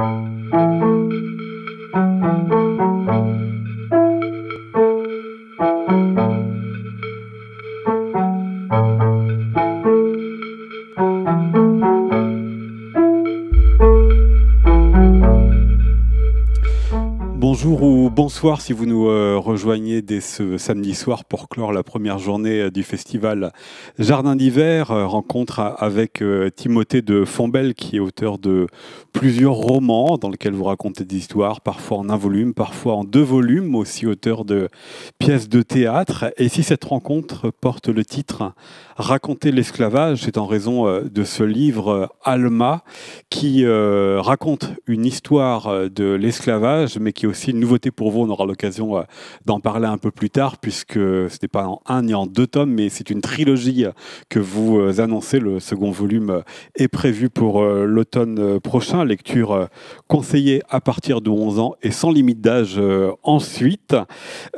Thank you. soir, si vous nous euh, rejoignez dès ce samedi soir pour clore la première journée euh, du festival Jardin d'hiver, euh, rencontre avec Timothée de Fombelle, qui est auteur de plusieurs romans dans lesquels vous racontez des histoires, parfois en un volume, parfois en deux volumes, aussi auteur de pièces de théâtre. Et si cette rencontre porte le titre Raconter l'esclavage, c'est en raison de ce livre Alma qui raconte une histoire de l'esclavage, mais qui est aussi une nouveauté pour vous on aura l'occasion euh, d'en parler un peu plus tard, puisque ce n'est pas en un ni en deux tomes, mais c'est une trilogie euh, que vous euh, annoncez. Le second volume est prévu pour l'automne prochain, lecture conseillée à partir de 11 ans et sans limite d'âge ensuite,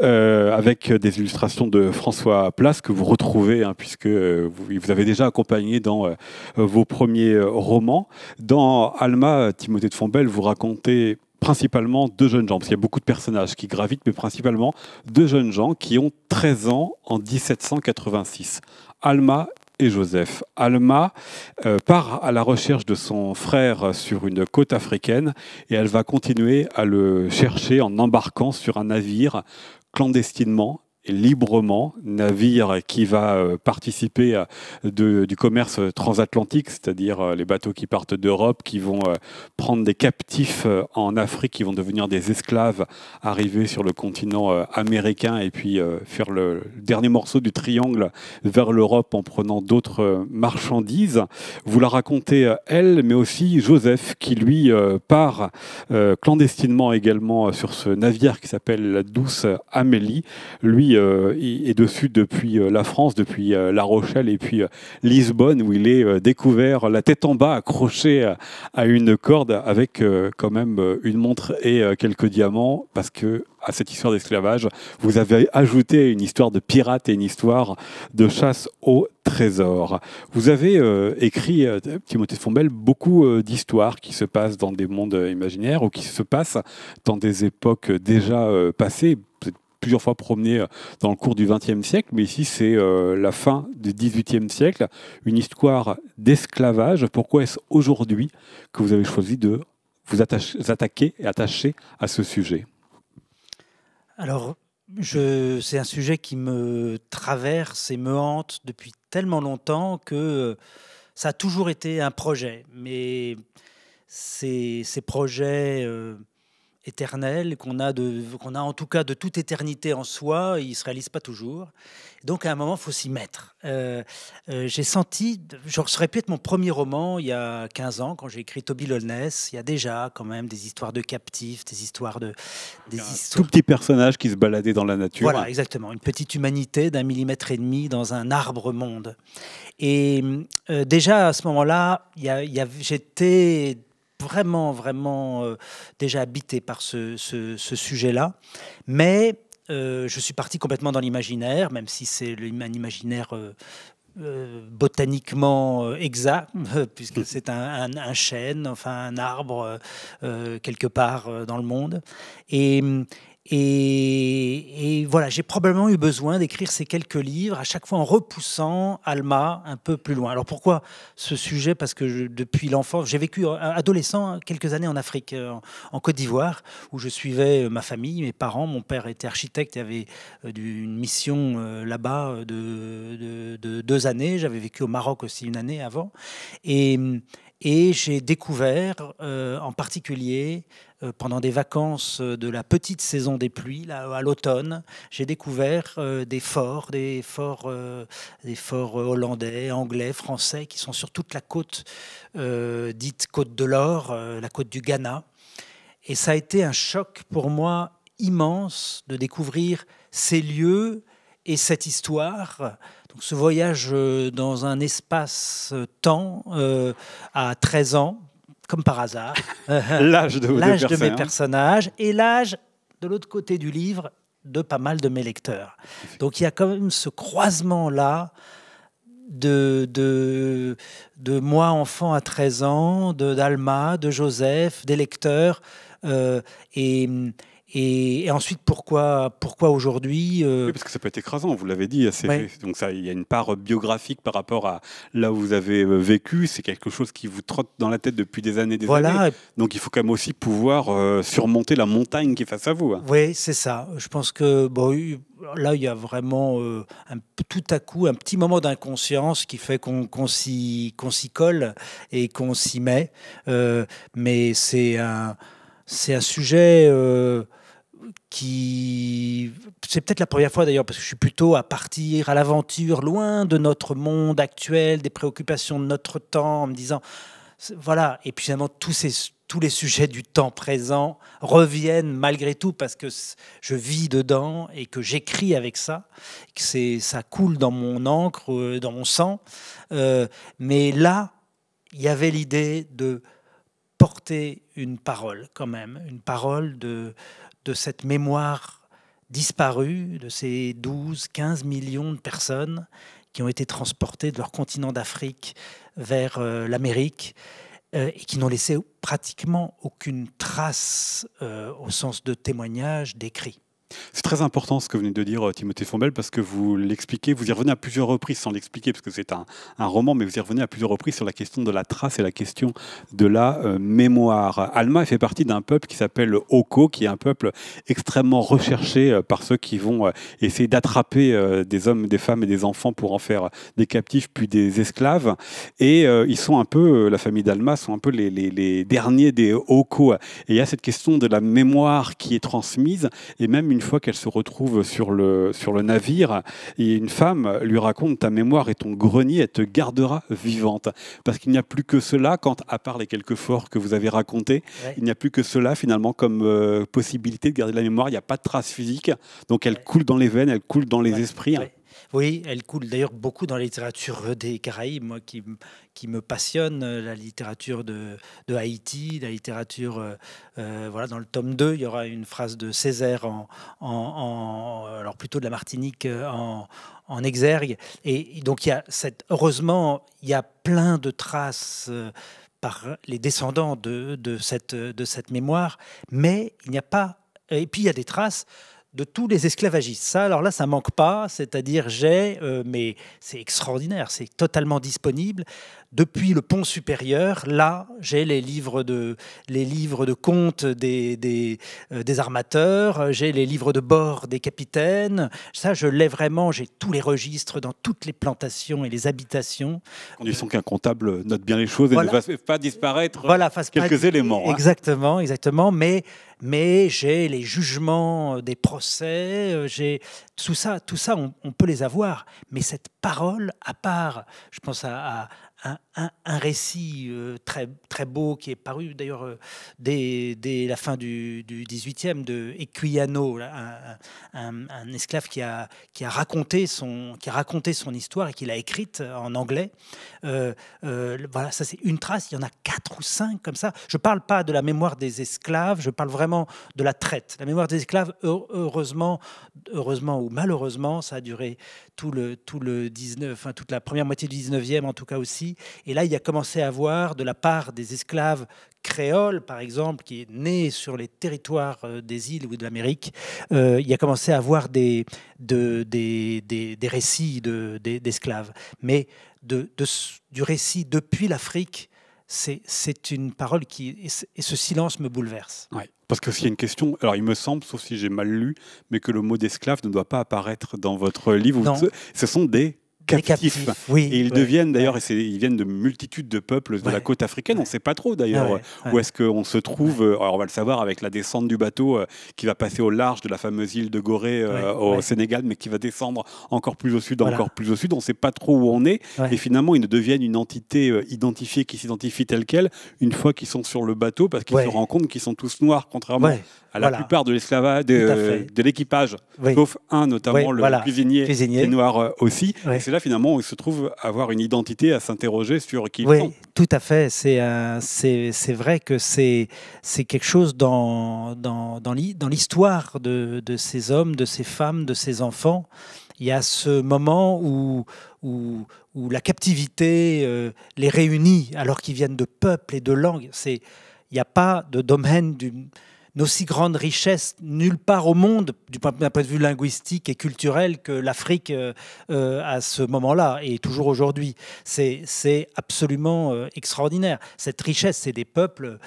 avec des illustrations de François Place que vous retrouvez, hein, puisque vous, vous, avez déjà accompagné dans vos premiers romans. Dans Alma, Timothée de Fombelle, vous racontez principalement deux jeunes gens, parce qu'il y a beaucoup de personnages qui gravitent, mais principalement deux jeunes gens qui ont 13 ans en 1786, Alma et Joseph. Alma euh, part à la recherche de son frère sur une côte africaine et elle va continuer à le chercher en embarquant sur un navire clandestinement librement, navire qui va euh, participer euh, du commerce transatlantique, c'est-à-dire euh, les bateaux qui partent d'Europe, qui vont prendre des captifs en Afrique, qui vont devenir des esclaves, arriver sur le continent américain et puis faire le dernier morceau du triangle vers l'Europe en prenant d'autres marchandises. Vous la racontez, elle, mais aussi Joseph, qui lui part clandestinement également sur ce navire qui s'appelle la Douce Amélie. Lui, et euh, est dessus depuis euh, la France, depuis euh, La Rochelle et puis Lisbonne, où il est découvert la tête en bas, accroché à une corde avec quand même une montre et quelques diamants, parce que à cette histoire d'esclavage, vous avez ajouté une histoire de pirate et une histoire de chasse au trésor. Vous avez écrit, Timothée de Fombelle, beaucoup d'histoires qui se passent dans des mondes imaginaires ou qui se passent dans des époques déjà passées, plusieurs fois promené euh, dans le cours du XXe siècle, mais ici c'est euh, la fin du XVIIIe siècle, une histoire d'esclavage. Pourquoi est-ce aujourd'hui que vous avez choisi de vous attaquer et attacher à ce sujet Alors, c'est un sujet qui me traverse et me hante depuis tellement longtemps que ça a toujours été un projet, mais ces, ces projets... Euh, éternel qu'on a, de, qu'on a en tout cas de toute éternité en soi, il ne se réalise pas toujours. Donc à un moment, il faut s'y mettre. Euh, euh, j'ai senti, je serait peut-être mon premier roman il y a 15 ans, quand j'ai écrit Toby Lolness, il y a déjà quand même des histoires de captifs, des histoires de... Des un tout petit personnage qui se baladait dans la nature. Voilà, exactement, une petite humanité d'un millimètre et demi dans un arbre-monde. Et euh, déjà à ce moment-là, j'étais vraiment, vraiment euh, déjà habité par ce, sujet-là. Mais euh, je suis parti complètement dans l'imaginaire, même si c'est un imaginaire euh, botaniquement exact, hmm. puisque c'est un, chêne, enfin un arbre quelque part dans le monde. Et, et, voilà, j'ai probablement eu besoin d'écrire ces quelques livres, à chaque fois en repoussant Alma un peu plus loin. Alors pourquoi ce sujet Parce que depuis l'enfance, j'ai vécu euh, adolescent hein, quelques années en Afrique, euh, en, Côte d'Ivoire, où je suivais euh, ma famille, mes parents. Mon père était architecte et avait une mission là-bas de, de deux années. J'avais vécu au Maroc aussi une année avant. Et, et j'ai découvert, euh, en particulier euh, pendant des vacances de la petite saison des pluies, là, à l'automne, j'ai découvert euh, des forts, des forts, des forts hollandais, anglais, français, qui sont sur toute la côte dite côte de l'or, la côte du Ghana. Et ça a été un choc pour moi immense de découvrir ces lieux et cette histoire ce voyage euh, dans un espace-temps euh, euh, à 13 ans, comme par hasard, l'âge de, mes personnages et l'âge de l'autre côté du livre de pas mal de mes lecteurs. Donc il y a quand même ce croisement-là de, de, de, moi enfant à 13 ans, d'Alma, de, Joseph, des lecteurs. et, et, ensuite, pourquoi, pourquoi aujourd'hui euh, Parce que ça peut être écrasant, vous l'avez dit. Donc ça, il y a une part biographique par rapport à là où vous avez euh, vécu. C'est quelque chose qui vous trotte dans la tête depuis des années, des années. Donc il faut quand même aussi pouvoir euh, surmonter la montagne qui est face à vous. Hein. Oui, c'est ça. Je pense que là, il y a vraiment un, tout à coup un petit moment d'inconscience qui fait qu'on s'y colle et qu'on s'y met. mais c'est un sujet qui c'est peut-être la première fois d'ailleurs parce que je suis plutôt à partir à l'aventure loin de notre monde actuel, des préoccupations de notre temps en me disant voilà et puis finalement tous tous les sujets du temps présent reviennent malgré tout parce que je vis dedans et que j'écris avec ça, que c'est ça coule dans mon encre, euh, dans mon sang. Euh, mais là, il y avait l'idée de porter une parole quand même, une parole de, de cette mémoire disparue de ces 12-15 millions de personnes qui ont été transportées de leur continent d'Afrique vers euh, l'Amérique euh, et qui n'ont laissé pratiquement aucune trace euh, au sens de témoignage, décrits. C'est très important ce que venait de dire euh, Timothée Fombelle parce que vous l'expliquez, vous y revenez à plusieurs reprises sans l'expliquer parce que c'est un, un, roman, mais vous y revenez à plusieurs reprises sur la question de la trace et la question de la euh, mémoire. Alma fait partie d'un peuple qui s'appelle Oko, qui est un peuple extrêmement recherché euh, par ceux qui vont essayer d'attraper des hommes, des femmes et des enfants pour en faire des captifs puis des esclaves. Et ils sont un peu, la famille d'Alma sont un peu les, les, les derniers des Oko. Et il y a cette question de la mémoire qui est transmise et même une une fois qu'elle se retrouve sur le, sur le navire, et une femme lui raconte Ta mémoire et ton grenier, elle te gardera vivante. Parce qu'il n'y a plus que cela, quand, à part les quelques forts que vous avez racontés, il n'y a plus que cela finalement comme euh, possibilité de garder la mémoire. Il n'y a pas de traces physiques, donc elle coule dans les veines, elle coule dans les esprits. Hein. Oui, elle coule d'ailleurs beaucoup dans la littérature des Caraïbes, moi qui, me passionne, euh, la littérature de, Haïti, la littérature, euh, euh, voilà, dans le tome 2, il y aura une phrase de Césaire, en, alors plutôt de la Martinique en, exergue. Et donc, il y a cette, heureusement, il y a plein de traces. par les descendants de, cette, de cette mémoire, mais il n'y a pas... Et puis il y a des traces de tous les esclavagistes. Ça, alors là, ça manque pas. C'est-à-dire, j'ai, euh, mais c'est extraordinaire, c'est totalement disponible. Depuis le pont supérieur, là, j'ai les livres de les livres de compte des, euh, des, armateurs, j'ai les livres de bord des capitaines. Ça, je l'ai vraiment. J'ai tous les registres dans toutes les plantations et les habitations. dit euh, qu'un comptable note bien les choses et ne fasse pas disparaître voilà, quelques éléments. Hein. Exactement, exactement. Mais mais j'ai les jugements euh, des procès, euh, j'ai tout ça, tout ça, on, peut les avoir. Mais cette parole, à part, je pense à, à, à un, récit euh, très, très beau qui est paru d'ailleurs euh, dès, la fin du, du 18e de Equiano, un, esclave qui a, qui, a raconté son, qui a raconté son histoire et qui l'a écrite euh, en anglais. voilà, ça c'est une trace, il y en a quatre ou cinq comme ça. Je ne parle pas de la mémoire des esclaves, je parle vraiment de la traite. La mémoire des esclaves, heureusement, heureusement ou malheureusement, ça a duré tout le, tout le 19, enfin, toute la première moitié du 19e en tout cas aussi. Et là, il y a commencé à voir, de la part des esclaves créoles, par exemple, qui est né sur les territoires euh, des îles ou de l'Amérique, euh, il y a commencé à avoir des, des, des, des, récits d'esclaves. Mais de, du récit depuis l'Afrique, c'est une parole qui... Et ce silence me bouleverse. Oui, Parce que s'il y a une question, alors il me semble, sauf si j'ai mal lu, mais que le mot d'esclave ne doit pas apparaître dans votre livre. Ce sont des captifs. oui, et ils deviennent d'ailleurs, ils viennent de multitudes de peuples de la côte africaine. On ne sait pas trop d'ailleurs où est-ce qu'on se trouve. Alors euh, on va le savoir avec la descente du bateau euh, qui va passer au large de la fameuse île de Gorée euh, au Sénégal, mais qui va descendre encore plus au sud, encore plus au sud. On ne sait pas trop où on est. Et finalement, ils ne deviennent une entité identifiée qui s'identifie telle quelle une fois qu'ils sont sur le bateau parce qu'ils se rendent compte qu'ils sont tous noirs, contrairement à la plupart de l'esclavage, de, l'équipage, sauf un notamment le cuisinier, qui est noir aussi. c'est là finalement, finalement, il se trouve avoir une identité, à s'interroger sur qui ils oui, sont. Oui, tout à fait. Euh, c'est c'est vrai que c'est quelque chose dans, dans, dans l'histoire de, de, ces hommes, de ces femmes, de ces enfants. Il y a ce moment où, où, où la captivité euh, les réunit alors qu'ils viennent de peuples et de langues. Il n'y a pas de domaine du d'aussi grande richesse nulle part au monde, d'un point de vue linguistique et culturel, que l'Afrique euh, euh, à ce moment-là et toujours aujourd'hui. C'est absolument euh, extraordinaire. Cette richesse, c'est des peuples.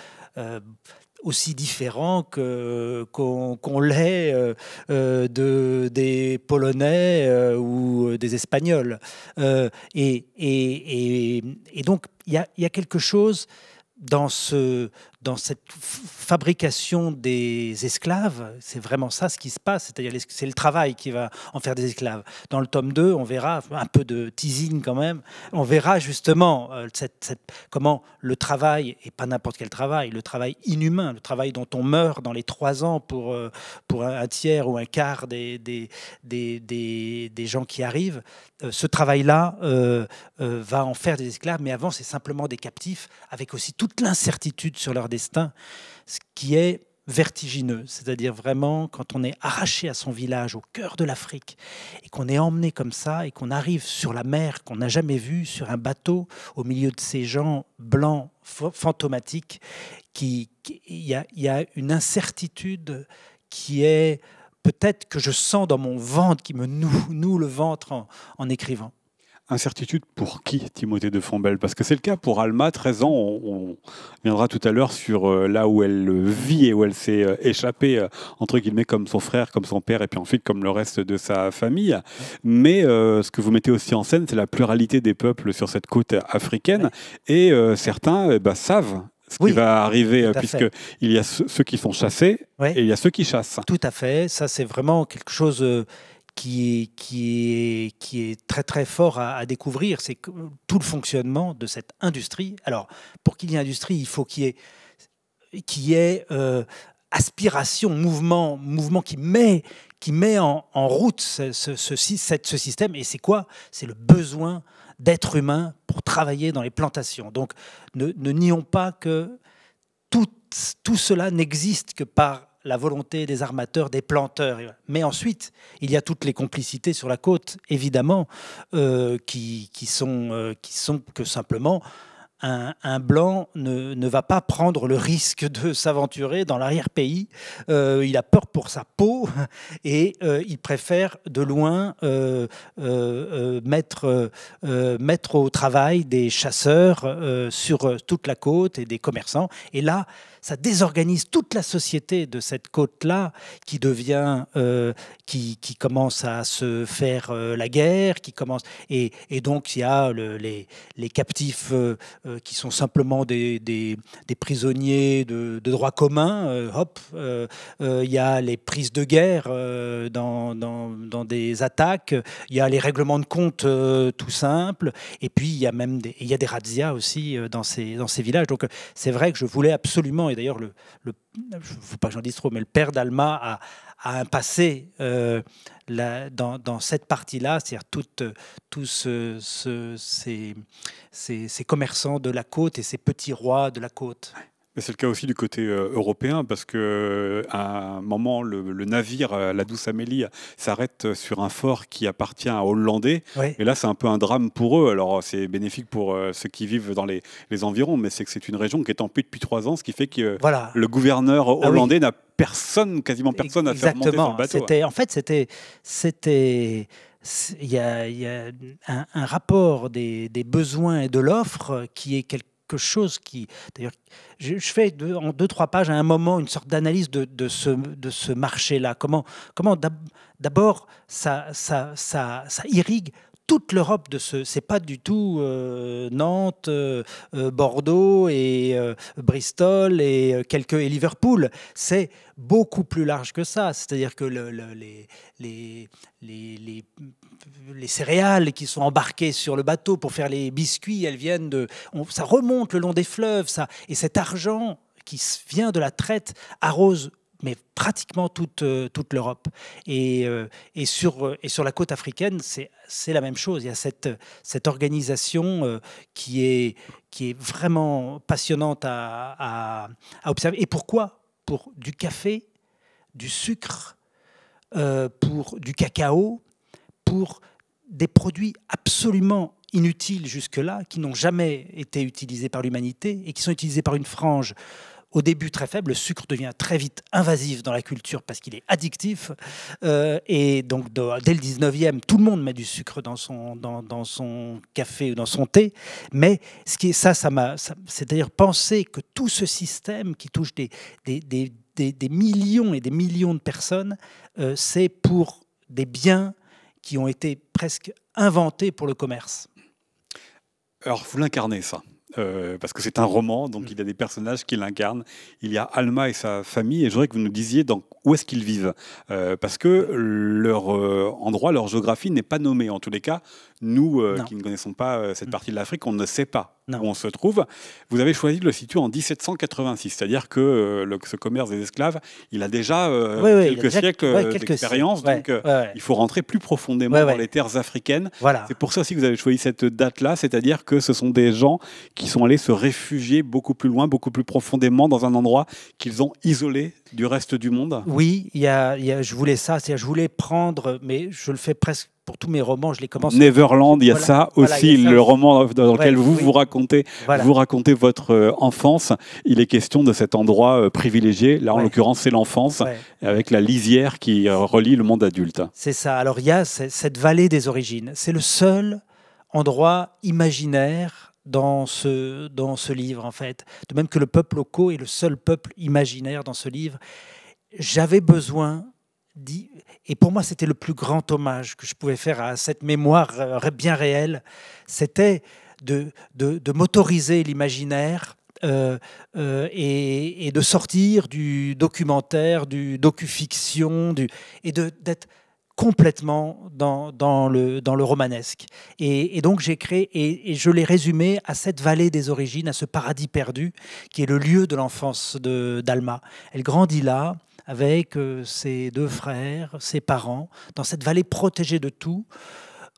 aussi différents qu'on, l'est des Polonais ou des Espagnols. et, donc, il y a, quelque chose dans ce, dans cette fabrication des esclaves, c'est vraiment ça ce qui se passe, c'est-à-dire c'est le travail qui va en faire des esclaves. Dans le tome 2, on verra, un peu de teasing quand même, on verra justement euh, comment le travail, et pas n'importe quel travail, le travail inhumain, le travail dont on meurt dans les trois ans pour, euh, pour un tiers ou un quart des, des, des, des, gens qui arrivent, euh, ce travail-là va en faire des esclaves, mais avant c'est simplement des captifs, avec aussi toute l'incertitude sur leur destin, ce qui est vertigineux, c'est-à-dire vraiment quand on est arraché à son village au cœur de l'Afrique et qu'on est emmené comme ça et qu'on arrive sur la mer qu'on n'a jamais vue, sur un bateau au milieu de ces gens blancs fantomatiques, qui il y, a une incertitude qui est peut-être que je sens dans mon ventre qui me noue, le ventre en écrivant. Incertitude pour qui, Timothée de Fombelle Parce que c'est le cas pour Alma, 13 ans. On, viendra tout à l'heure sur euh, là où elle vit et où elle s'est euh, échappée, euh, entre guillemets, comme son frère, comme son père, et puis ensuite comme le reste de sa famille. Mais ce que vous mettez aussi en scène, c'est la pluralité des peuples sur cette côte africaine. Et certains eh ben, savent ce qui va arriver, puisque il y a ceux qui sont chassés et il y a ceux qui chassent. Tout à fait. Ça, c'est vraiment quelque chose qui est, qui est, qui est très très fort à, découvrir, c'est tout le fonctionnement de cette industrie. Alors, pour qu'il y ait industrie, il faut qu'il y ait, euh, aspiration, mouvement, mouvement qui met, qui met en, route ce, ce, système. Et c'est quoi C'est le besoin d'être humain pour travailler dans les plantations. Donc, ne, ne nions pas que tout, tout cela n'existe que par la volonté des armateurs, des planteurs. Mais ensuite, il y a toutes les complicités sur la côte, évidemment, euh, euh, qui, sont, que simplement un, blanc ne, va pas prendre le risque de s'aventurer dans l'arrière-pays. Euh, il a peur pour sa peau et il préfère de loin mettre, mettre au travail des chasseurs sur toute la côte et des commerçants. Et là, ça désorganise toute la société de cette côte-là qui devient, euh, qui, commence à se faire euh, la guerre, qui commence. Et, donc, il y a les, captifs euh, qui sont simplement des, des, prisonniers de, de, droit commun. hop, il y a les prises de guerre dans, des attaques. Il y a les règlements de compte tout simples. Et puis, il y a même des, il y a des razzias aussi dans, ces, dans ces villages. Donc, c'est vrai que je voulais absolument d'ailleurs, le, ne pas j'en trop, mais le père d'Alma a, un passé euh, dans, cette partie-là, c'est-à-dire tous ces, commerçants de la côte et ces petits rois de la côte c'est le cas aussi du côté euh, européen, parce que euh, à un moment, le, navire, euh, la Douce Amélie, s'arrête sur un fort qui appartient à Hollandais. Et là, c'est un peu un drame pour eux. Alors, c'est bénéfique pour ceux qui vivent dans les, les environs, mais c'est que c'est une région qui est en paix depuis trois ans, ce qui fait que le gouverneur ah hollandais n'a personne, quasiment personne, à faire monter bateau. En fait, c'était, c'était il y a, un, rapport des, des besoins et de l'offre qui est quelque quelque chose qui. D'ailleurs, je, fais en deux, trois pages à un moment une sorte d'analyse de, de, ce, de ce marché-là. Comment, comment d'abord ça, ça, ça, ça irrigue toute l'Europe de ce. C'est pas du tout euh, Nantes, euh, euh, Bordeaux et Bristol et quelques et Liverpool. C'est beaucoup plus large que ça. C'est-à-dire que le, les, les, les, céréales qui sont embarquées sur le bateau pour faire les biscuits, elles viennent de. ça remonte le long des fleuves, ça. Et cet argent qui vient de la traite arrose mais pratiquement toute, euh, toute l'Europe. Et, euh, et, sur, euh, et sur la côte africaine, c'est la même chose. Il y a cette, cette organisation qui est, qui est vraiment passionnante à, à, observer. Et pourquoi Pour du café, du sucre, pour du cacao, pour des produits absolument inutiles jusque-là, qui n'ont jamais été utilisés par l'humanité et qui sont utilisés par une frange au début très faible. Le sucre devient très vite invasif dans la culture parce qu'il est addictif. Euh, et donc, dès le 19e, tout le monde met du sucre dans son, dans, son café ou dans son thé. Mais ce qui ça, ça m'a, c'est d'ailleurs penser que tout ce système qui touche des, des, des, des, des millions et des millions de personnes, euh, c'est pour des biens qui ont été presque inventés pour le commerce. Alors, vous l'incarnez, ça. Euh, parce que c'est un roman, donc mm. il y a des personnages qui l'incarnent. Il y a Alma et sa famille, et je voudrais que vous nous disiez dans où est-ce qu'ils vivent, euh, parce que leur euh, endroit, leur géographie n'est pas nommée. En tous les cas, nous euh, qui ne connaissons pas cette mm. partie de l'Afrique, on ne sait pas où on se trouve. Vous avez choisi de le situer en 1786, c'est-à-dire que le, ce commerce des esclaves, il a déjà quelques siècles d'expérience, donc il faut rentrer plus profondément dans les terres africaines. C'est pour ça aussi que vous avez choisi cette date-là, c'est-à-dire que ce sont des gens qui sont allés se réfugier beaucoup plus loin, beaucoup plus profondément dans un endroit qu'ils ont isolé du reste du monde. Oui, y je voulais ça, c'est je voulais prendre, mais je le fais presque pour tous mes romans, je les commence. Neverland, il y a ça aussi, le roman dans lequel vous vous racontez, vous racontez votre euh, enfance. Il est question de cet endroit euh, privilégié. Là, en l'occurrence, c'est l'enfance avec la lisière qui euh, relie le monde adulte. C'est ça. Alors il y a cette vallée des origines. C'est le seul endroit imaginaire dans ce dans ce livre en fait. De même que le peuple local est le seul peuple imaginaire dans ce livre j'avais besoin Et pour moi, c'était le plus grand hommage que je pouvais faire à cette mémoire euh, bien réelle. C'était de, de, m'autoriser l'imaginaire euh, euh, et, de sortir du documentaire, du docufiction, du, et d'être complètement dans, dans, le, dans le romanesque. Et, donc j'ai créé, et, et je l'ai résumé à cette vallée des origines, à ce paradis perdu, qui est le lieu de l'enfance d'Alma. Elle grandit là, avec euh, ses deux frères, ses parents, dans cette vallée protégée de tout.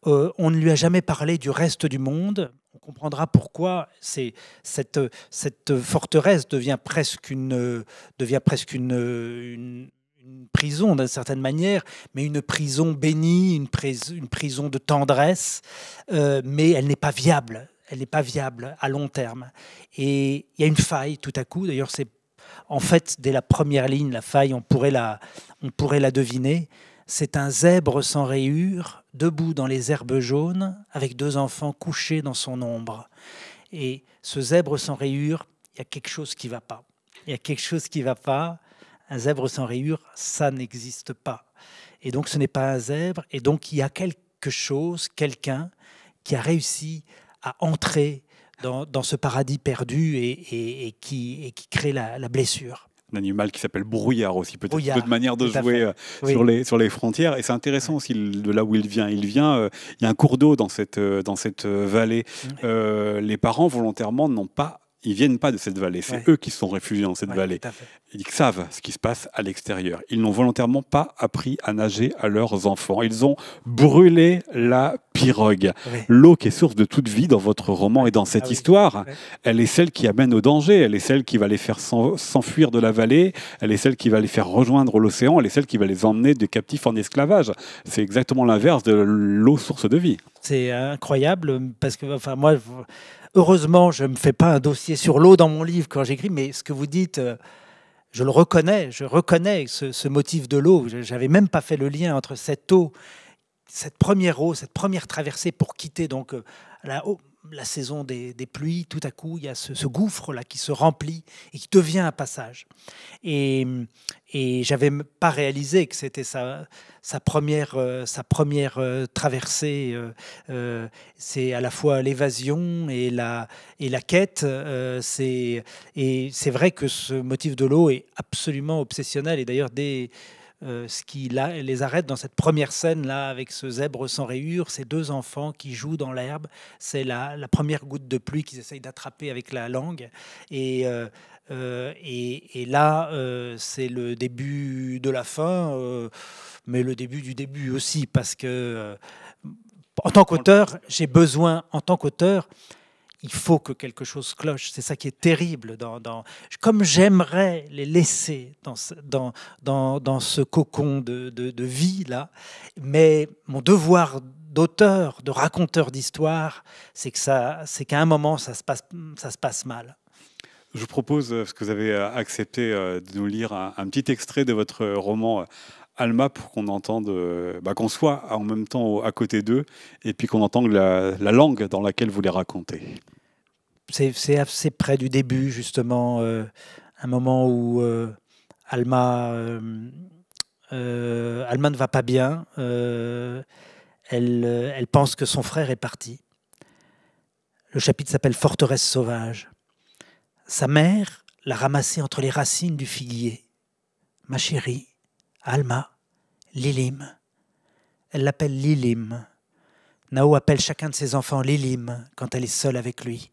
Euh, on ne lui a jamais parlé du reste du monde. On comprendra pourquoi cette, cette, forteresse devient presque une, devient presque une, une prison d'une certaine manière, mais une prison bénie, une, prison de tendresse, euh, mais elle n'est pas viable. Elle n'est pas viable à long terme. Et il y a une faille tout à coup. D'ailleurs, c'est en fait, dès la première ligne, la faille, on pourrait la, on pourrait la deviner. C'est un zèbre sans rayures, debout dans les herbes jaunes, avec deux enfants couchés dans son ombre. Et ce zèbre sans rayures, il y a quelque chose qui ne va pas. Il y a quelque chose qui ne va pas. Un zèbre sans rayures, ça n'existe pas. Et donc ce n'est pas un zèbre. Et donc il y a quelque chose, quelqu'un qui a réussi à entrer dans, ce paradis perdu et, qui, et qui, crée la, blessure un animal qui s'appelle brouillard aussi, peut-être une manière de jouer euh, sur, les, sur les frontières. Et c'est intéressant aussi de là où il vient. Il vient, euh, il y a un cours d'eau dans cette, euh, dans cette vallée. Mm. les parents volontairement n'ont pas ils viennent pas de cette vallée, c'est eux qui sont réfugiés dans cette vallée. Ils savent ce qui se passe à l'extérieur. Ils n'ont volontairement pas appris à nager à leurs enfants. Ils ont brûlé la pirogue. L'eau qui est source de toute vie dans votre roman et dans cette ah histoire, elle est celle qui amène au danger, elle est celle qui va les faire s'enfuir de la vallée, elle est celle qui va les faire rejoindre l'océan, elle est celle qui va les emmener de captifs en esclavage. C'est exactement l'inverse de l'eau source de vie. C'est incroyable parce que enfin moi heureusement, je ne me fais pas un dossier sur l'eau dans mon livre quand j'écris, mais ce que vous dites, euh, je le reconnais, je reconnais ce, motif de l'eau. Je n'avais même pas fait le lien entre cette eau, cette première eau, cette première traversée pour quitter donc euh, la, oh, la saison des, pluies, tout à coup, il y a ce, gouffre-là qui se remplit et qui devient un passage. Et, et j'avais pas réalisé que c'était sa, sa, première, euh, sa première euh, traversée. Euh, c'est à la fois l'évasion et la, et la quête. c'est, et c'est vrai que ce motif de l'eau est absolument obsessionnel. Et d'ailleurs, dès euh, ce qui les arrête dans cette première scène là avec ce zèbre sans rayures, ces deux enfants qui jouent dans l'herbe. C'est la, première goutte de pluie qu'ils essayent d'attraper avec la langue. Et, euh, euh, et, là, c'est le début de la fin, mais le début du début aussi, parce que en tant qu'auteur, j'ai besoin, en tant qu'auteur, il faut que quelque chose cloche. C'est ça qui est terrible. Comme j'aimerais les laisser dans ce, cocon de, vie, là. Mais mon devoir d'auteur, de raconteur d'histoire, c'est que ça, c'est qu'à un moment, ça se passe, mal. Je vous propose, euh, parce que vous avez euh, accepté euh, de nous lire un, petit extrait de votre roman Alma pour qu'on entende, bah, qu'on soit en même temps à côté d'eux et puis qu'on entende la langue dans laquelle vous les racontez c'est assez près du début, justement, euh, un moment où euh, Alma, euh, Alma ne va pas bien. elle, elle pense que son frère est parti. Le chapitre s'appelle Forteresse sauvage. Sa mère l'a ramassée entre les racines du figuier. Ma chérie, Alma, Lilim. Elle l'appelle Lilim. Nao appelle chacun de ses enfants Lilim quand elle est seule avec lui.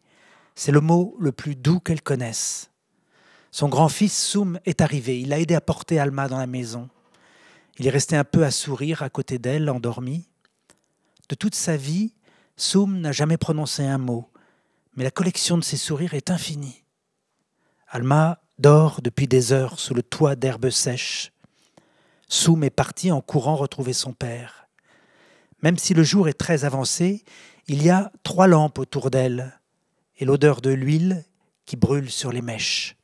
C'est le mot le plus doux qu'elle connaisse. Son grand-fils Soum est arrivé. Il a aidé à porter Alma dans la maison. Il est resté un peu à sourire à côté d'elle, endormi. De toute sa vie, Soum n'a jamais prononcé un mot, mais la collection de ses sourires est infinie. Alma dort depuis des heures sous le toit d'herbes sèches. Soum est parti en courant retrouver son père. Même si le jour est très avancé, il y a trois lampes autour d'elle et l'odeur de l'huile qui brûle sur les mèches.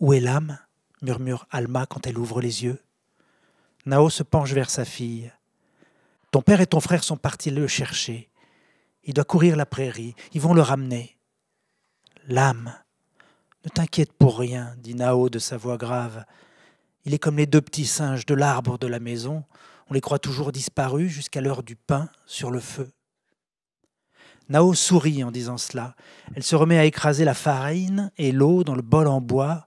Où est l'âme murmure Alma quand elle ouvre les yeux. Nao se penche vers sa fille. Ton père et ton frère sont partis le chercher. Il doit courir la prairie. Ils vont le ramener. L'âme. Ne t'inquiète pour rien, dit Nao de sa voix grave. Il est comme les deux petits singes de l'arbre de la maison. On les croit toujours disparus jusqu'à l'heure du pain sur le feu. Nao sourit en disant cela. Elle se remet à écraser la farine et l'eau dans le bol en bois,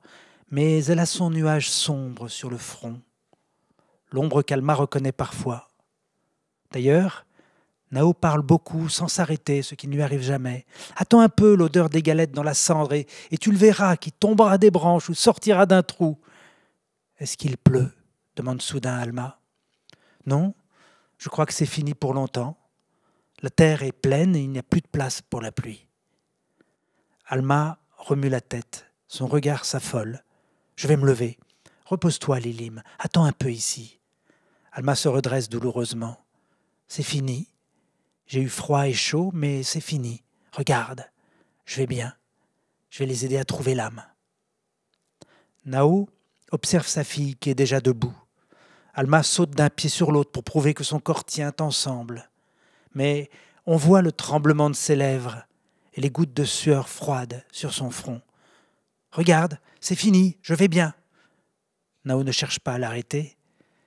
mais elle a son nuage sombre sur le front. L'ombre qu'Alma reconnaît parfois. D'ailleurs, Nao parle beaucoup, sans s'arrêter, ce qui ne lui arrive jamais. Attends un peu l'odeur des galettes dans la cendre et, tu le verras qui tombera des branches ou sortira d'un trou. Est-ce qu'il pleut demande soudain Alma. Non, je crois que c'est fini pour longtemps. La terre est pleine et il n'y a plus de place pour la pluie. Alma remue la tête, son regard s'affole. Je vais me lever. Repose-toi, Lilim, attends un peu ici. Alma se redresse douloureusement. C'est fini. J'ai eu froid et chaud, mais c'est fini. Regarde, je vais bien. Je vais les aider à trouver l'âme. Nao observe sa fille qui est déjà debout. Alma saute d'un pied sur l'autre pour prouver que son corps tient ensemble mais on voit le tremblement de ses lèvres et les gouttes de sueur froide sur son front. Regarde, c'est fini, je vais bien. Nao ne cherche pas à l'arrêter.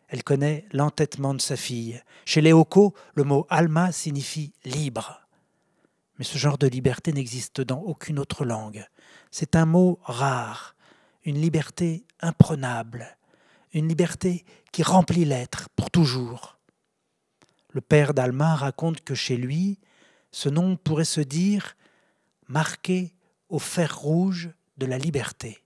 Elle connaît l'entêtement de sa fille. Chez les le mot Alma signifie libre. Mais ce genre de liberté n'existe dans aucune autre langue. C'est un mot rare, une liberté imprenable, une liberté qui remplit l'être pour toujours. Le père d'Alma raconte que chez lui, ce nom pourrait se dire marqué au fer rouge de la liberté.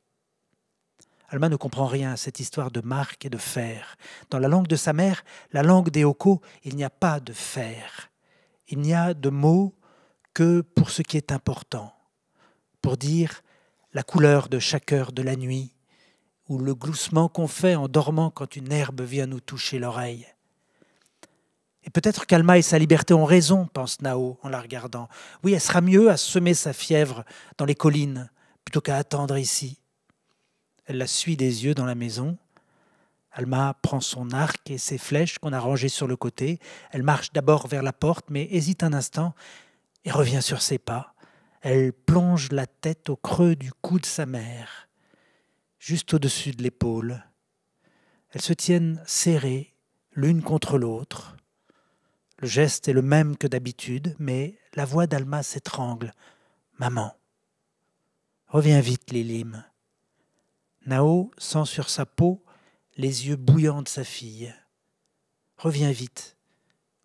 Alma ne comprend rien à cette histoire de marque et de fer. Dans la langue de sa mère, la langue des Hoko, il n'y a pas de fer. Il n'y a de mots que pour ce qui est important, pour dire la couleur de chaque heure de la nuit, ou le gloussement qu'on fait en dormant quand une herbe vient nous toucher l'oreille peut-être qu'Alma et sa liberté ont raison, pense Nao en la regardant. Oui, elle sera mieux à semer sa fièvre dans les collines plutôt qu'à attendre ici. Elle la suit des yeux dans la maison. Alma prend son arc et ses flèches qu'on a rangées sur le côté. Elle marche d'abord vers la porte, mais hésite un instant et revient sur ses pas. Elle plonge la tête au creux du cou de sa mère, juste au-dessus de l'épaule. Elles se tiennent serrées l'une contre l'autre. Le geste est le même que d'habitude, mais la voix d'Alma s'étrangle. Maman. Reviens vite, Lilim. Nao sent sur sa peau les yeux bouillants de sa fille. Reviens vite,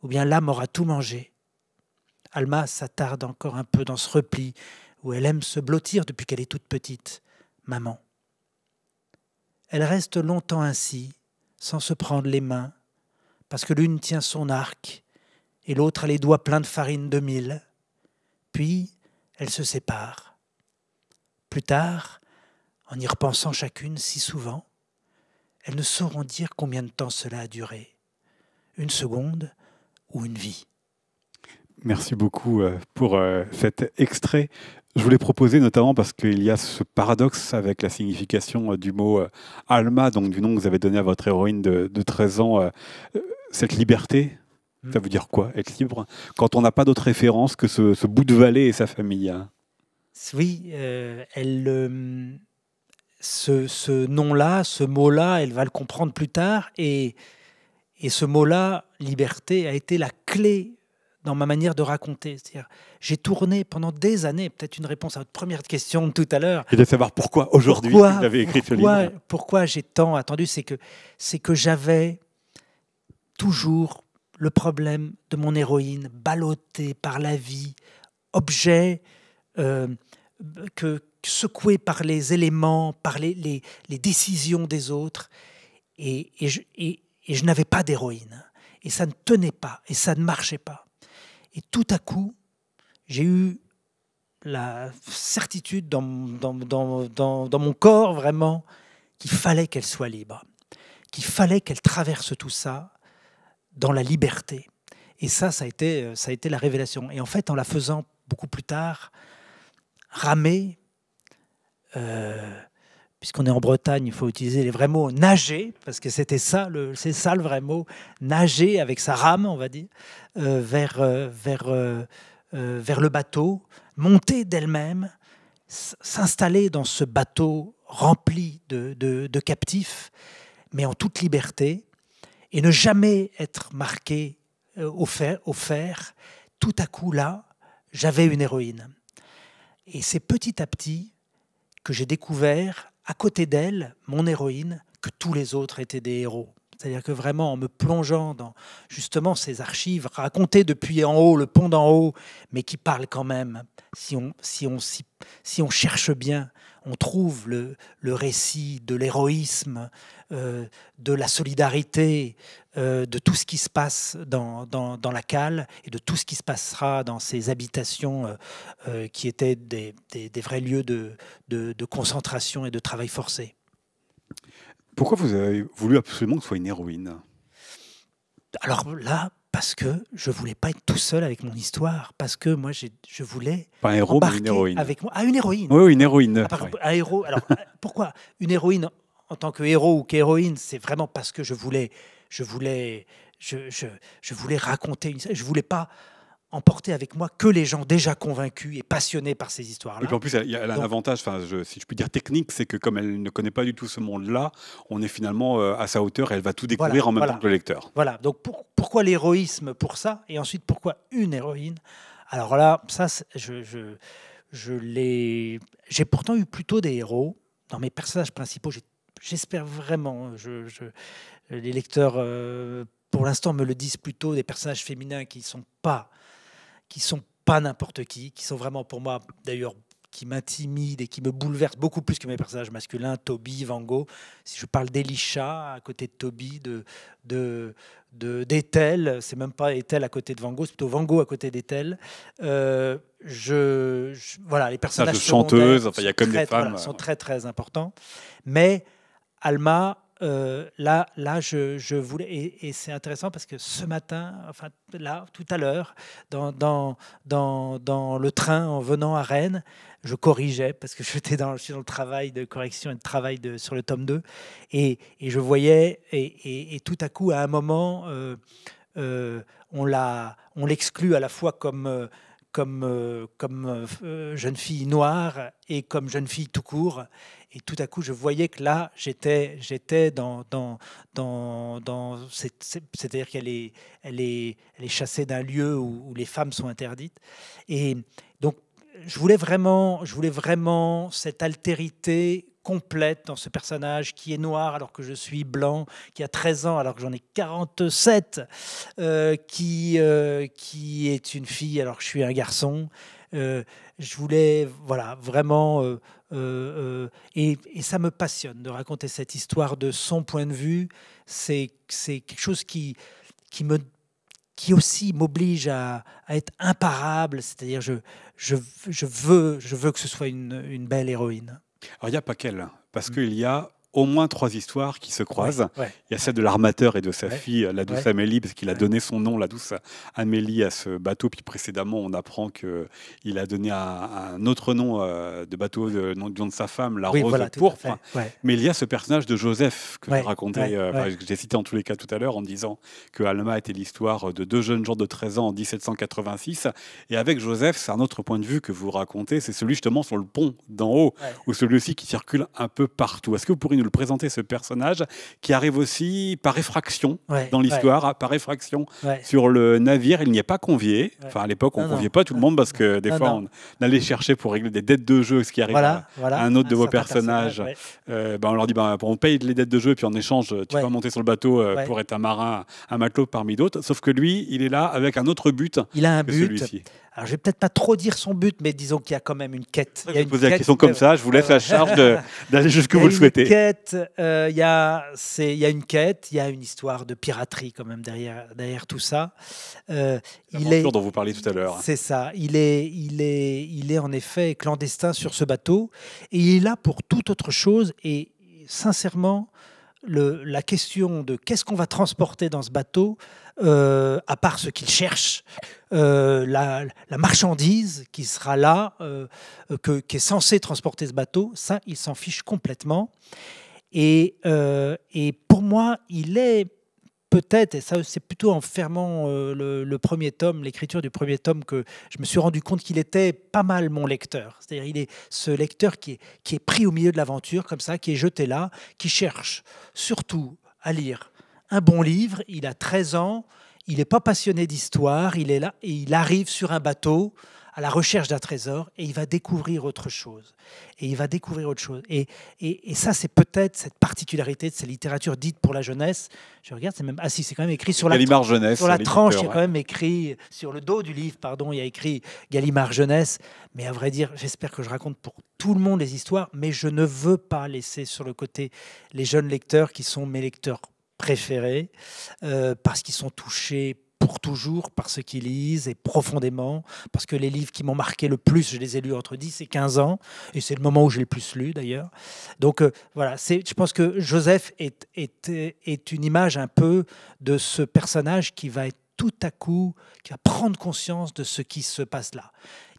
ou bien l'âme aura tout mangé. Alma s'attarde encore un peu dans ce repli où elle aime se blottir depuis qu'elle est toute petite. Maman. Elle reste longtemps ainsi, sans se prendre les mains, parce que l'une tient son arc et l'autre a les doigts pleins de farine de mille. Puis elles se séparent. Plus tard, en y repensant chacune si souvent, elles ne sauront dire combien de temps cela a duré, une seconde ou une vie. Merci beaucoup euh, pour euh, cet extrait. Je voulais proposer notamment parce qu'il y a ce paradoxe avec la signification euh, du mot Alma, donc du nom que vous avez donné à votre héroïne de, de 13 ans, cette liberté ça veut dire quoi, être libre Quand on n'a pas d'autre référence que ce, bout de vallée et sa famille. Hein. Oui, euh, elle, euh, ce, nom-là, ce mot-là, elle va le comprendre plus tard. Et, et ce mot-là, liberté, a été la clé dans ma manière de raconter. j'ai tourné pendant des années, peut-être une réponse à votre première question de tout à l'heure. Et de savoir pourquoi aujourd'hui vous avez écrit ce livre. Pourquoi j'ai tant attendu, c'est que, c'est que j'avais toujours le problème de mon héroïne, ballottée par la vie, objet euh, que, secoué par les éléments, par les, décisions des autres. Et, je, n'avais pas d'héroïne. Et ça ne tenait pas, et ça ne marchait pas. Et tout à coup, j'ai eu la certitude dans, dans, mon corps vraiment qu'il fallait qu'elle soit libre, qu'il fallait qu'elle traverse tout ça dans la liberté. Et ça, ça a été, euh, ça a été la révélation. Et en fait, en la faisant beaucoup plus tard, ramer, euh, puisqu'on est en Bretagne, il faut utiliser les vrais mots, nager, parce que c'était ça, c'est ça le vrai mot, nager avec sa rame, on va dire, euh, vers, vers, vers le bateau, monter d'elle-même, s'installer dans ce bateau rempli de, de captifs, mais en toute liberté, et ne jamais être marqué, euh, au Au tout à coup là, j'avais une héroïne. Et c'est petit à petit que j'ai découvert, à côté d'elle, mon héroïne, que tous les autres étaient des héros. C'est-à-dire que vraiment, en me plongeant dans justement ces archives racontées depuis en haut, le pont d'en haut, mais qui parlent quand même, si on, si on, si on cherche bien, on trouve le, récit de l'héroïsme, euh, de la solidarité, euh, de tout ce qui se passe dans, la cale et de tout ce qui se passera dans ces habitations euh, qui étaient des, vrais lieux de, concentration et de travail forcé. Pourquoi vous avez voulu absolument que ce soit une héroïne Alors là, parce que je voulais pas être tout seul avec mon histoire, parce que moi je voulais pas un héros, héroïne. avec moi. Ah, une héroïne. Oui, une héroïne. Ah, un héros. Alors ah, pourquoi une héroïne en tant que héros ou qu'héroïne C'est vraiment parce que je voulais, je voulais, je, je, voulais raconter une. Je voulais pas emporter avec moi que les gens déjà convaincus et passionnés par ces histoires-là. puis en plus, elle, y a l'avantage, si je puis dire technique, c'est que comme elle ne connaît pas du tout ce monde-là, on est finalement euh, à sa hauteur et elle va tout découvrir en même temps que le lecteur. Voilà, donc pourquoi l'héroïsme pour ça Et ensuite, pourquoi une héroïne Alors là, ça, je, je, l'ai... J'ai pourtant eu plutôt des héros. Dans mes personnages principaux, j'espère vraiment, je, les lecteurs... Euh, pour l'instant, me le disent plutôt des personnages féminins qui ne sont pas qui sont pas n'importe qui, qui sont vraiment pour moi d'ailleurs qui m'intimident et qui me bouleversent beaucoup plus que mes personnages masculins, Toby, Van Gogh. Si je parle d'Elisha à côté de Toby, de, de, d'Ethel, c'est même pas Ethel à côté de Van Gogh, c'est plutôt Van Gogh à côté d'Ethel. Euh, je, voilà, les personnages chanteuses enfin il y a comme des femmes sont euh. très très importants. Mais Alma euh, là, là, je, voulais, et, c'est intéressant parce que ce matin, enfin là, tout à l'heure, dans, dans, le train en venant à Rennes, je corrigeais parce que j'étais dans, je suis dans le travail de correction et de travail de, sur le tome 2, et, je voyais, et, tout à coup, à un moment, euh, euh, on l'exclut à la fois comme comme, euh, comme euh, euh, jeune fille noire et comme jeune fille tout court. Et tout à coup, je voyais que là, j'étais, j'étais dans, dans, dans, c'est-à-dire qu'elle est, elle est, elle est chassée d'un lieu où, où, les femmes sont interdites. Et, je voulais vraiment, je voulais vraiment cette altérité complète dans ce personnage qui est noir alors que je suis blanc, qui a 13 ans alors que j'en ai 47, euh, qui, euh, qui est une fille alors que je suis un garçon. Euh, je voulais, voilà, vraiment, et, ça me passionne de raconter cette histoire de son point de vue. C'est quelque chose qui, qui me qui aussi m'oblige à, être imparable, c'est-à-dire je, je, veux, je veux que ce soit une, belle héroïne. Alors il n'y a pas qu'elle, parce mm. qu'il y a au moins trois histoires qui se croisent. Il y a celle de l'armateur et de sa fille, euh, la douce Amélie, parce qu'il a donné son nom, la douce Amélie, à ce bateau. Puis précédemment, on apprend qu'il a donné un, autre nom euh, de bateau, le nom, de sa femme, la Rose Pourpre. Mais il y a ce personnage de Joseph que racontez, euh, que j'ai cité en tous les cas tout à l'heure en disant que Alma était l'histoire de deux jeunes gens de 13 ans en 1786. Et avec Joseph, c'est un autre point de vue que vous racontez, c'est celui justement sur le pont d'en haut, ou celui-ci qui circule un peu partout. Est-ce que vous pourriez nous vous le présenter, ce personnage, qui arrive aussi par effraction dans l'histoire, par effraction sur le navire. Il n'y est pas convié. Enfin, à l'époque, on ne conviait pas tout le monde parce que des fois, on allait chercher pour régler des dettes de jeu, ce qui arrive à, un autre de ah, vos personnages. Euh, ben, on leur dit ben, on paye les dettes de jeu, puis en échange, tu vas monter sur le bateau euh, pour être un marin, un matelot parmi d'autres. Sauf que lui, il est là avec un autre but. Il a un but. Alors, je vais peut-être pas trop dire son but, mais disons qu'il y a quand même une quête. Il y la question comme ça, je vous laisse la euh, charge d'aller jusqu'où vous le souhaitez. Quête, euh, il, y a, il une quête, il y a une histoire de piraterie quand même derrière, derrière tout ça. Euh, il est dont vous parliez tout à l'heure. C'est ça. Il est, il, est, il est en effet clandestin sur ce bateau et il est là pour toute autre chose. Et sincèrement, le, la question de qu'est-ce qu'on va transporter dans ce bateau, euh, à part ce qu'il cherche, euh, la, marchandise qui sera là, euh, que, qui est censée transporter ce bateau, ça, il s'en fiche complètement. Et, euh, et pour moi, il est peut-être, et ça c'est plutôt en fermant le, premier tome, l'écriture du premier tome, que je me suis rendu compte qu'il était pas mal mon lecteur. C'est-à-dire il est ce lecteur qui est, qui est pris au milieu de l'aventure, comme ça, qui est jeté là, qui cherche surtout à lire un bon livre. Il a 13 ans, il n'est pas passionné d'histoire, il est là et il arrive sur un bateau à la recherche d'un trésor et il va découvrir autre chose. Et il va découvrir autre chose. Et, et, ça, c'est peut-être cette particularité de ces littératures dites pour la jeunesse. Je regarde, c'est même ah si, c'est quand même écrit sur la jeunesse, sur la tranche. Il quand même écrit sur le dos du livre, pardon, il y a écrit Gallimard jeunesse. Mais à vrai dire, j'espère que je raconte pour tout le monde les histoires, mais je ne veux pas laisser sur le côté les jeunes lecteurs qui sont mes lecteurs préférés, euh, parce qu'ils sont touchés pour toujours par ce qu'ils lisent et profondément, parce que les livres qui m'ont marqué le plus, je les ai lus entre 10 et 15 ans, et c'est le moment où j'ai le plus lu d'ailleurs. Donc euh, voilà, c'est, je pense que Joseph est, est, est une image un peu de ce personnage qui va être tout à coup, qui va prendre conscience de ce qui se passe là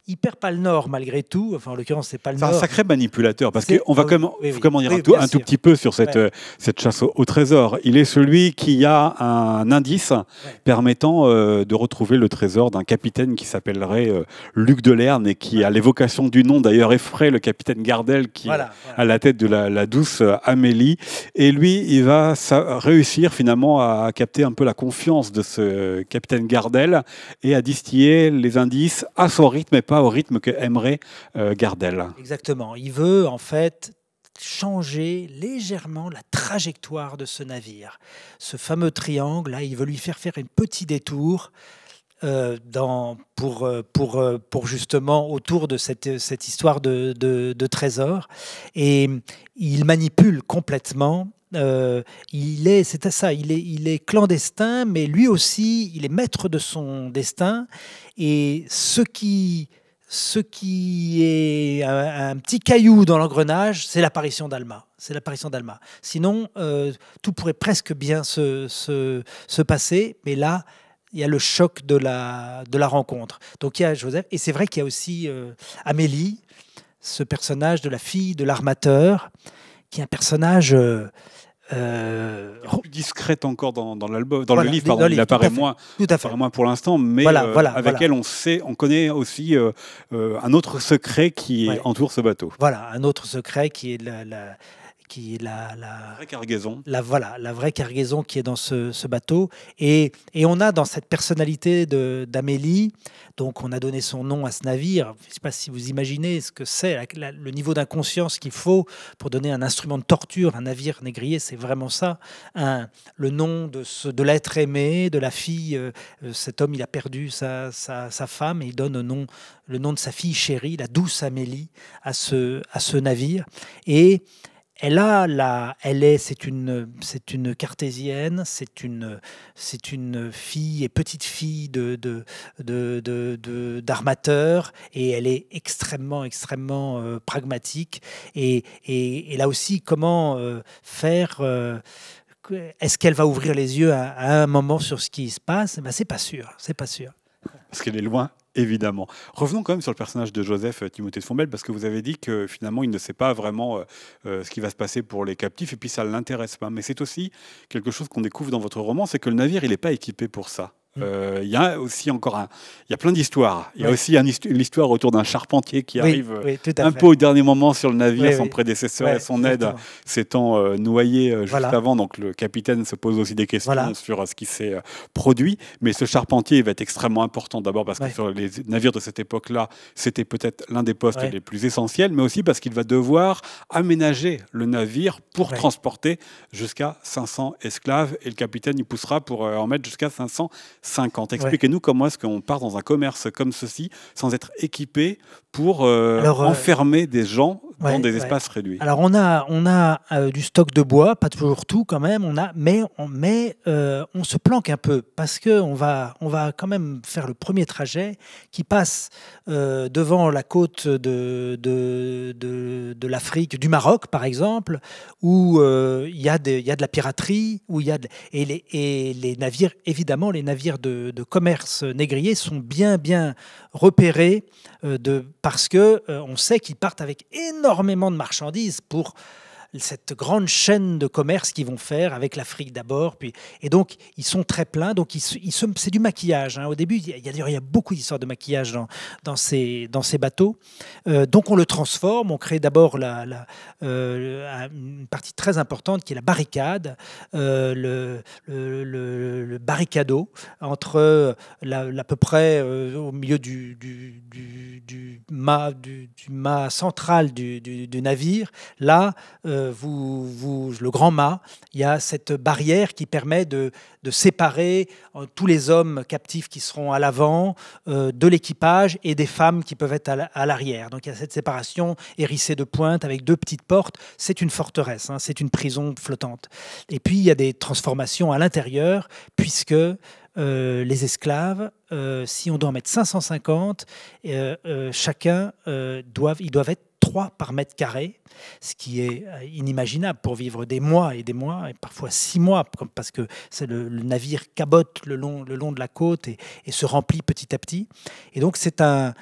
il perd pas le nord malgré tout. Enfin, en l'occurrence, c'est pas le nord. C'est un sacré manipulateur parce qu'on va quand même, Comment dire un, tout, un tout petit peu sur cette, euh, cette chasse au, trésor. Il est celui qui a un indice permettant euh, de retrouver le trésor d'un capitaine qui s'appellerait euh, Luc Luc Lerne et qui, a l'évocation du nom d'ailleurs, effraie le capitaine Gardel qui est à la tête de la, douce Amélie. Et lui, il va réussir finalement à capter un peu la confiance de ce capitaine Gardel et à distiller les indices à son rythme et pas au rythme que aimerait euh, Gardel. Exactement. Il veut en fait changer légèrement la trajectoire de ce navire. Ce fameux triangle, là, il veut lui faire faire un petit détour. Euh, dans, pour, euh, pour, pour justement autour de cette, cette histoire de, de, trésor. Et il manipule complètement il est, c'est à ça, il est, il est clandestin, mais lui aussi, il est maître de son destin. Et ce qui ce qui est un, petit caillou dans l'engrenage, c'est l'apparition d'Alma. C'est l'apparition d'Alma. Sinon, euh, tout pourrait presque bien se, se, passer, mais là, il y a le choc de la, de la rencontre. Donc il y a Joseph, et c'est vrai qu'il y a aussi euh, Amélie, ce personnage de la fille de l'armateur, qui est un personnage euh, euh, plus discrète encore dans, l'album, dans le livre, il apparaît moins, à pour l'instant, mais euh, avec elle on sait, on connaît aussi euh, un autre secret qui entoure ce bateau. Voilà, un autre secret qui est la qui est la, la, vraie cargaison. La, voilà, la vraie cargaison qui est dans ce, bateau. Et, et, on a dans cette personnalité d'Amélie, donc on a donné son nom à ce navire. Je ne sais pas si vous imaginez ce que c'est, le niveau d'inconscience qu'il faut pour donner un instrument de torture, un navire négrier, c'est vraiment ça. Un, le nom de, de l'être aimé, de la fille. Euh, euh, cet homme, il a perdu sa, sa, femme et il donne le nom, le nom de sa fille chérie, la douce Amélie, à ce, à ce navire. Et elle a la, elle est, c'est une, c'est une cartésienne, c'est une, c'est une fille et petite fille de, de, d'armateur, et elle est extrêmement, extrêmement euh, pragmatique. Et, là aussi, comment euh, faire euh, Est-ce qu'elle va ouvrir les yeux à, un moment sur ce qui se passe eh ben, c'est pas sûr, c'est pas sûr. Parce qu'elle est loin évidemment. Revenons quand même sur le personnage de Joseph euh, Timothée de Fombelle, parce que vous avez dit que finalement, il ne sait pas vraiment euh, euh, ce qui va se passer pour les captifs, et puis ça ne l'intéresse pas. Mais c'est aussi quelque chose qu'on découvre dans votre roman, c'est que le navire, il n'est pas équipé pour ça. Mm. Euh, il y a aussi encore un, il y a plein d'histoires. Il y a aussi un, l'histoire autour d'un charpentier qui arrive euh, un peu au dernier moment sur le navire, son prédécesseur et son aide s'étant euh, noyé juste avant. Donc le capitaine se pose aussi des questions sur ce qui s'est produit. Mais ce charpentier va être extrêmement important d'abord parce que sur les navires de cette époque-là, c'était peut-être l'un des postes les plus essentiels, mais aussi parce qu'il va devoir aménager le navire pour transporter jusqu'à 500 esclaves et le capitaine il poussera pour en mettre jusqu'à 500 50. Expliquez-nous comment est-ce qu'on part dans un commerce comme ceci sans être équipé pour euh, euh, enfermer des gens des espaces réduits. Alors on a, on a euh, du stock de bois, pas toujours tout quand même, on a, mais, on, mais euh, on se planque un peu parce qu'on va, on va quand même faire le premier trajet qui passe euh, devant la côte de, de, de, l'Afrique, du Maroc par exemple, où il y, a y de la piraterie, où y et, les, et les navires, évidemment, les navires de, commerce négriers sont bien, bien repérés de, parce qu'on on sait qu'ils partent avec énormément énormément de marchandises pour cette grande chaîne de commerce qu'ils vont faire avec l'Afrique d'abord. Puis... Et donc, ils sont très pleins. Donc, ils, ils c'est du maquillage. Hein. Au début, il y, a, il y a beaucoup d'histoires de maquillage dans, dans, ces, dans ces bateaux. Euh, donc, on le transforme. On crée d'abord la, euh, une partie très importante qui est la barricade, euh, le, le, barricado entre à peu près au milieu du, du, du, du mât, du, du central du, navire. Là, euh, vous, le grand mât, il y a cette barrière qui permet de, séparer euh, tous les hommes captifs qui seront à l'avant euh, de l'équipage et des femmes qui peuvent être à l'arrière. Donc il y a cette séparation hérissée de pointes avec deux petites portes. C'est une forteresse, hein, c'est une prison flottante. Et puis il y a des transformations à l'intérieur puisque les esclaves, si on doit en mettre 550, chacun doivent, ils doivent être 3 par mètre carré, ce qui est euh, inimaginable pour vivre des mois et des mois, et parfois 6 mois, parce que c'est le, navire cabote le long, le long de la côte et, se remplit petit à petit. Et donc c'est un,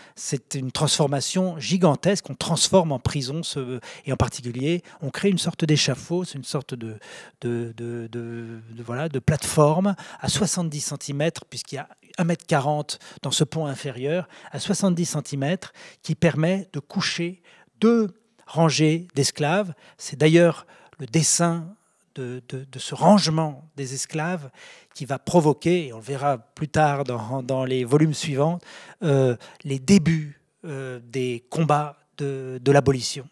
une transformation gigantesque, on transforme en prison, ce, et en particulier on crée une sorte d'échafaud, c'est une sorte de, de, de, voilà, de plateforme à 70 cm, puisqu'il y a 1m40 dans ce pont inférieur, à 70 cm, qui permet de coucher deux rangées d'esclaves. C'est d'ailleurs le dessin de, ce rangement des esclaves qui va provoquer, et on le verra plus tard dans, les volumes suivants, euh, les débuts euh, des combats de l'abolition.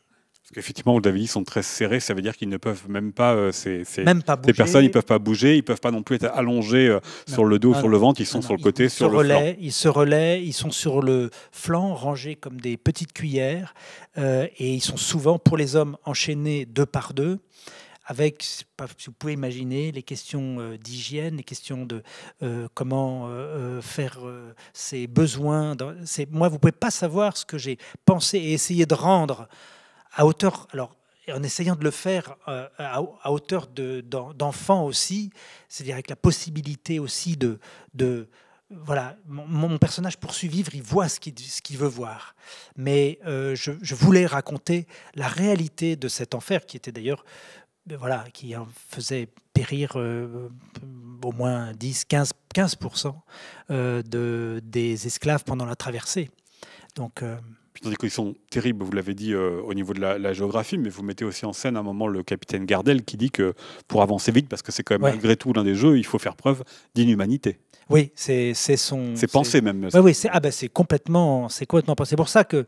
Effectivement, qu'effectivement, vous l'avez sont très serrés. Ça veut dire qu'ils ne peuvent même pas. Euh, c'est même pas ces personnes, ils ne peuvent pas bouger. Ils ne peuvent pas non plus être allongés euh, sur le dos, ou sur le ventre. Ils sont sur le côté, sur le flanc. Ils se relaient. Ils sont sur le flanc, rangés comme des petites cuillères. Euh, et ils sont souvent, pour les hommes, enchaînés deux par deux avec, vous pouvez imaginer, les questions d'hygiène, les questions de comment faire ses besoins. moi, vous ne pouvez pas savoir ce que j'ai pensé et essayé de rendre à hauteur, alors en essayant de le faire euh, à, hauteur d'enfants aussi, c'est-à-dire avec la possibilité aussi de, de voilà, mon, personnage poursuit vivre il voit ce qu'il veut voir. Mais euh, je, voulais raconter la réalité de cet enfer qui était d'ailleurs, ben voilà, qui faisait périr euh, au moins 10, 15, 15 de, des esclaves pendant la traversée. Donc dans des terribles, vous l'avez dit euh, au niveau de la, géographie, mais vous mettez aussi en scène un moment le capitaine Gardel qui dit que pour avancer vite, parce que c'est quand même malgré tout l'un des jeux, il faut faire preuve d'inhumanité. Oui, c'est son. C'est pensé même. oui, c'est ah ben, C'est complètement, complètement pensé. C'est pour ça que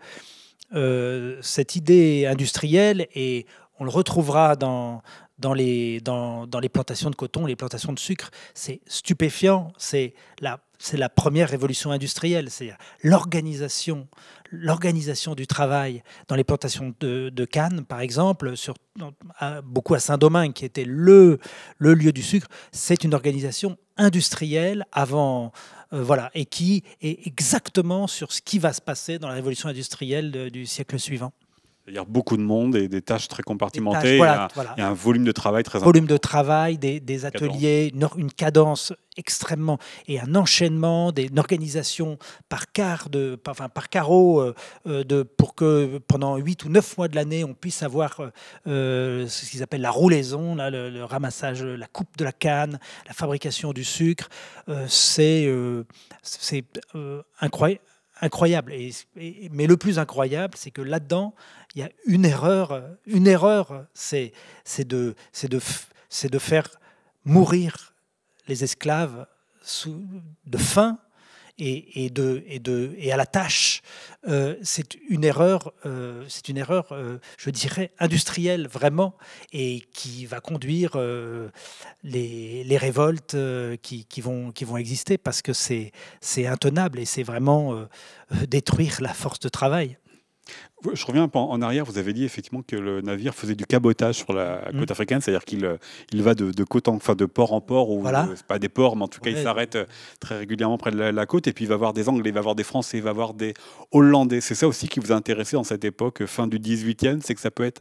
euh, cette idée industrielle, et on le retrouvera dans, dans les, dans, dans, les plantations de coton, les plantations de sucre. C'est stupéfiant, c'est la, c'est la première révolution industrielle, c'est l'organisation, l'organisation du travail dans les plantations de, Cannes, par exemple, beaucoup à Saint-Domingue, qui était le, lieu du sucre, c'est une organisation industrielle avant, euh, voilà, et qui est exactement sur ce qui va se passer dans la révolution industrielle du siècle suivant. C'est-à-dire beaucoup de monde et des tâches très compartimentées. et un, volume de travail très volume important. Volume de travail, des, ateliers, Une, cadence extrêmement et un enchaînement, des, une organisation par quart de, enfin, par carreau, euh, euh, de, pour que pendant 8 ou 9 mois de l'année, on puisse avoir euh, ce qu'ils appellent la roulaison, là, le, ramassage, la coupe de la canne, la fabrication du sucre. c'est incroyable incroyable. mais le plus incroyable, c'est que là-dedans, il y a une erreur. Euh, une erreur, c'est de, faire mourir les esclaves sous, de faim et, et, et, à la tâche, euh, c'est une erreur, euh, c'est une erreur euh, je dirais, industrielle vraiment, et qui va conduire les, révoltes qui, vont, qui vont exister, parce que c'est intenable et c'est vraiment détruire la force de travail. Je reviens en arrière, vous avez dit effectivement que le navire faisait du cabotage sur la mm. côte africaine, c'est-à-dire qu'il euh, il va de, côte en, fin de port en port, ou voilà. Euh, pas des ports, mais en tout cas il s'arrête euh, très régulièrement près de la, côte, et puis il va voir des Anglais, il va voir des Français, il va voir des Hollandais. C'est ça aussi qui vous a intéressé dans cette époque, fin du 18e, c'est que ça peut être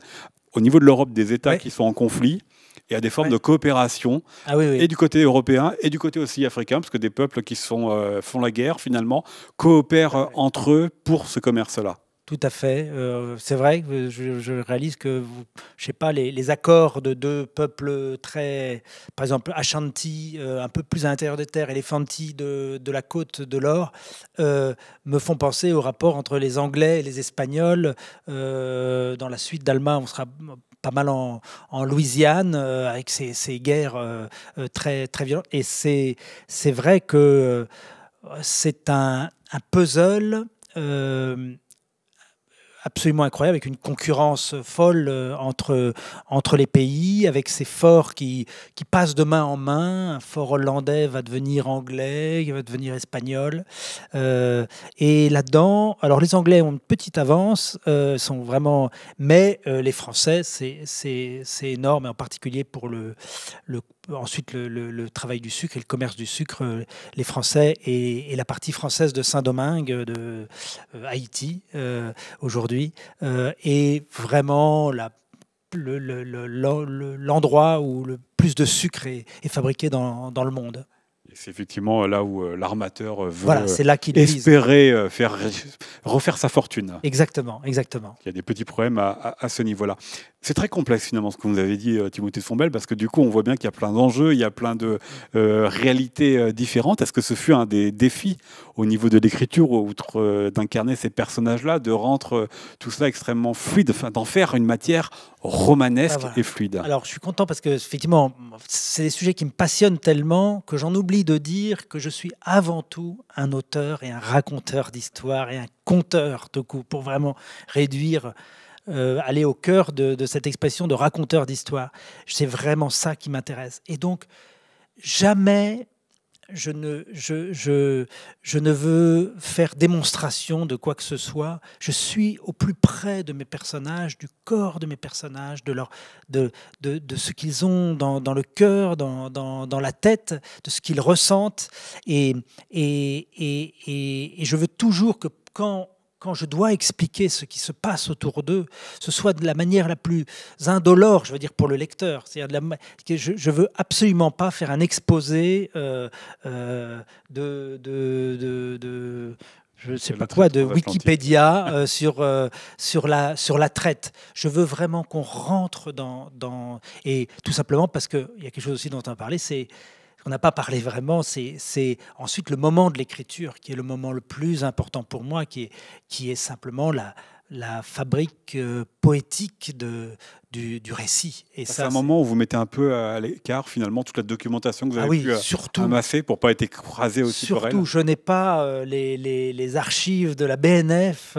au niveau de l'Europe des États qui sont en conflit et à des formes de coopération ah et du côté européen et du côté aussi africain, parce que des peuples qui sont, font la guerre finalement coopèrent entre eux pour ce commerce-là. Tout à fait. Euh, c'est vrai, je, je, réalise que, vous, je sais pas, les, accords de deux peuples très, par exemple, Ashanti, euh, un peu plus à l'intérieur des terres, les de, de la côte de l'or, euh, me font penser au rapport entre les Anglais et les Espagnols. dans la suite d'Alma, on sera pas mal en, Louisiane, avec ces, guerres très, très violentes. Et c'est, c'est vrai que c'est un, un puzzle absolument incroyable, avec une concurrence folle euh, entre, entre les pays, avec ces forts qui, qui passent de main en main. Un fort hollandais va devenir anglais, il va devenir espagnol. Euh, et là-dedans, alors les Anglais ont une petite avance, euh, sont vraiment, mais les Français, c'est énorme, en particulier pour le, le ensuite le, travail du sucre et le commerce du sucre, euh, les Français et, la partie française de Saint-Domingue, de euh, Haïti euh, aujourd'hui, est vraiment l'endroit où le plus de sucre est, fabriqué dans le monde c'est effectivement euh, là où euh, l'armateur euh, veut espérer faire, refaire sa fortune. Exactement, exactement. Il y a des petits problèmes à, ce niveau-là. C'est très complexe finalement ce que vous avez dit, Timothée Sombel, parce que du coup, on voit bien qu'il y a plein d'enjeux, il y a plein de réalités différentes. Est-ce que ce fut un des défis au niveau de l'écriture, outre d'incarner ces personnages-là, de rendre tout cela extrêmement fluide, enfin, d'en faire une matière romanesque ah, et fluide Alors, je suis content parce que effectivement, c'est des sujets qui me passionnent tellement que j'en oublie de dire que je suis avant tout un auteur et un raconteur d'histoire et un conteur de coup, pour vraiment réduire, euh, aller au cœur de, de cette expression de raconteur d'histoire. C'est vraiment ça qui m'intéresse. Et donc, jamais je ne, je, je, ne veux faire démonstration de quoi que ce soit. Je suis au plus près de mes personnages, du corps de mes personnages, de, leur, de, de, ce qu'ils ont dans, le cœur, dans, dans, dans, la tête, de ce qu'ils ressentent. Et, et, et, et, je veux toujours que quand quand je dois expliquer ce qui se passe autour d'eux, ce soit de la manière la plus indolore, je veux dire, pour le lecteur. C'est-à-dire, je, ne veux absolument pas faire un exposé euh, euh, de, de, de, je sais pas quoi, de Wikipédia euh, sur, sur, la, sur la traite. Je veux vraiment qu'on rentre dans, dans... Et tout simplement parce qu'il y a quelque chose aussi dont on a parlé, c'est on n'a pas parlé vraiment, c'est ensuite le moment de l'écriture qui est le moment le plus important pour moi, qui est, simplement la, fabrique euh, poétique de, du, récit. c'est un moment où vous mettez un peu à l'écart finalement toute la documentation que vous ah avez ah oui, pu euh, surtout, amasser pour pas être écrasé aussi surtout, Surtout, je n'ai pas euh, les, archives de la BNF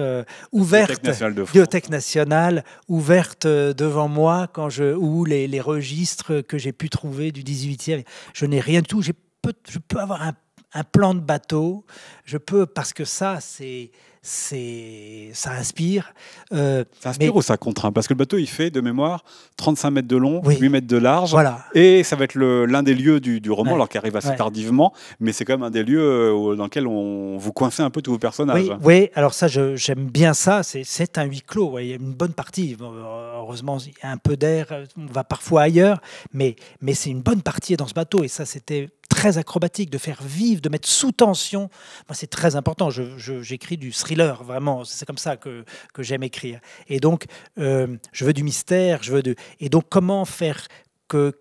ouverte, euh, ouvertes, Bibliothèque nationale, ouverte devant moi quand je ou les, registres que j'ai pu trouver du 18e. Je n'ai rien du tout. je peux avoir un, un plan de bateau. Je peux parce que ça, c'est c'est ça inspire. Euh, ça inspire ou ça contraint Parce que le bateau, il fait de mémoire 35 mètres de long, 8 mètres de large. Et ça va être l'un des lieux du, roman, alors qu'il arrive assez tardivement, mais c'est quand même un des lieux euh, dans lequel on vous coincez un peu tous vos personnages. Oui, hein. alors ça, j'aime bien ça. C'est un huis clos. Il y a une bonne partie. Heureusement, il y a un peu d'air. Euh, on va parfois ailleurs, mais, mais c'est une bonne partie dans ce bateau. Et ça, c'était très acrobatique, de faire vivre, de mettre sous tension. c'est très important. J'écris du thriller, vraiment. C'est comme ça que, que j'aime écrire. Et donc, euh, je veux du mystère, je veux de... Et donc, comment faire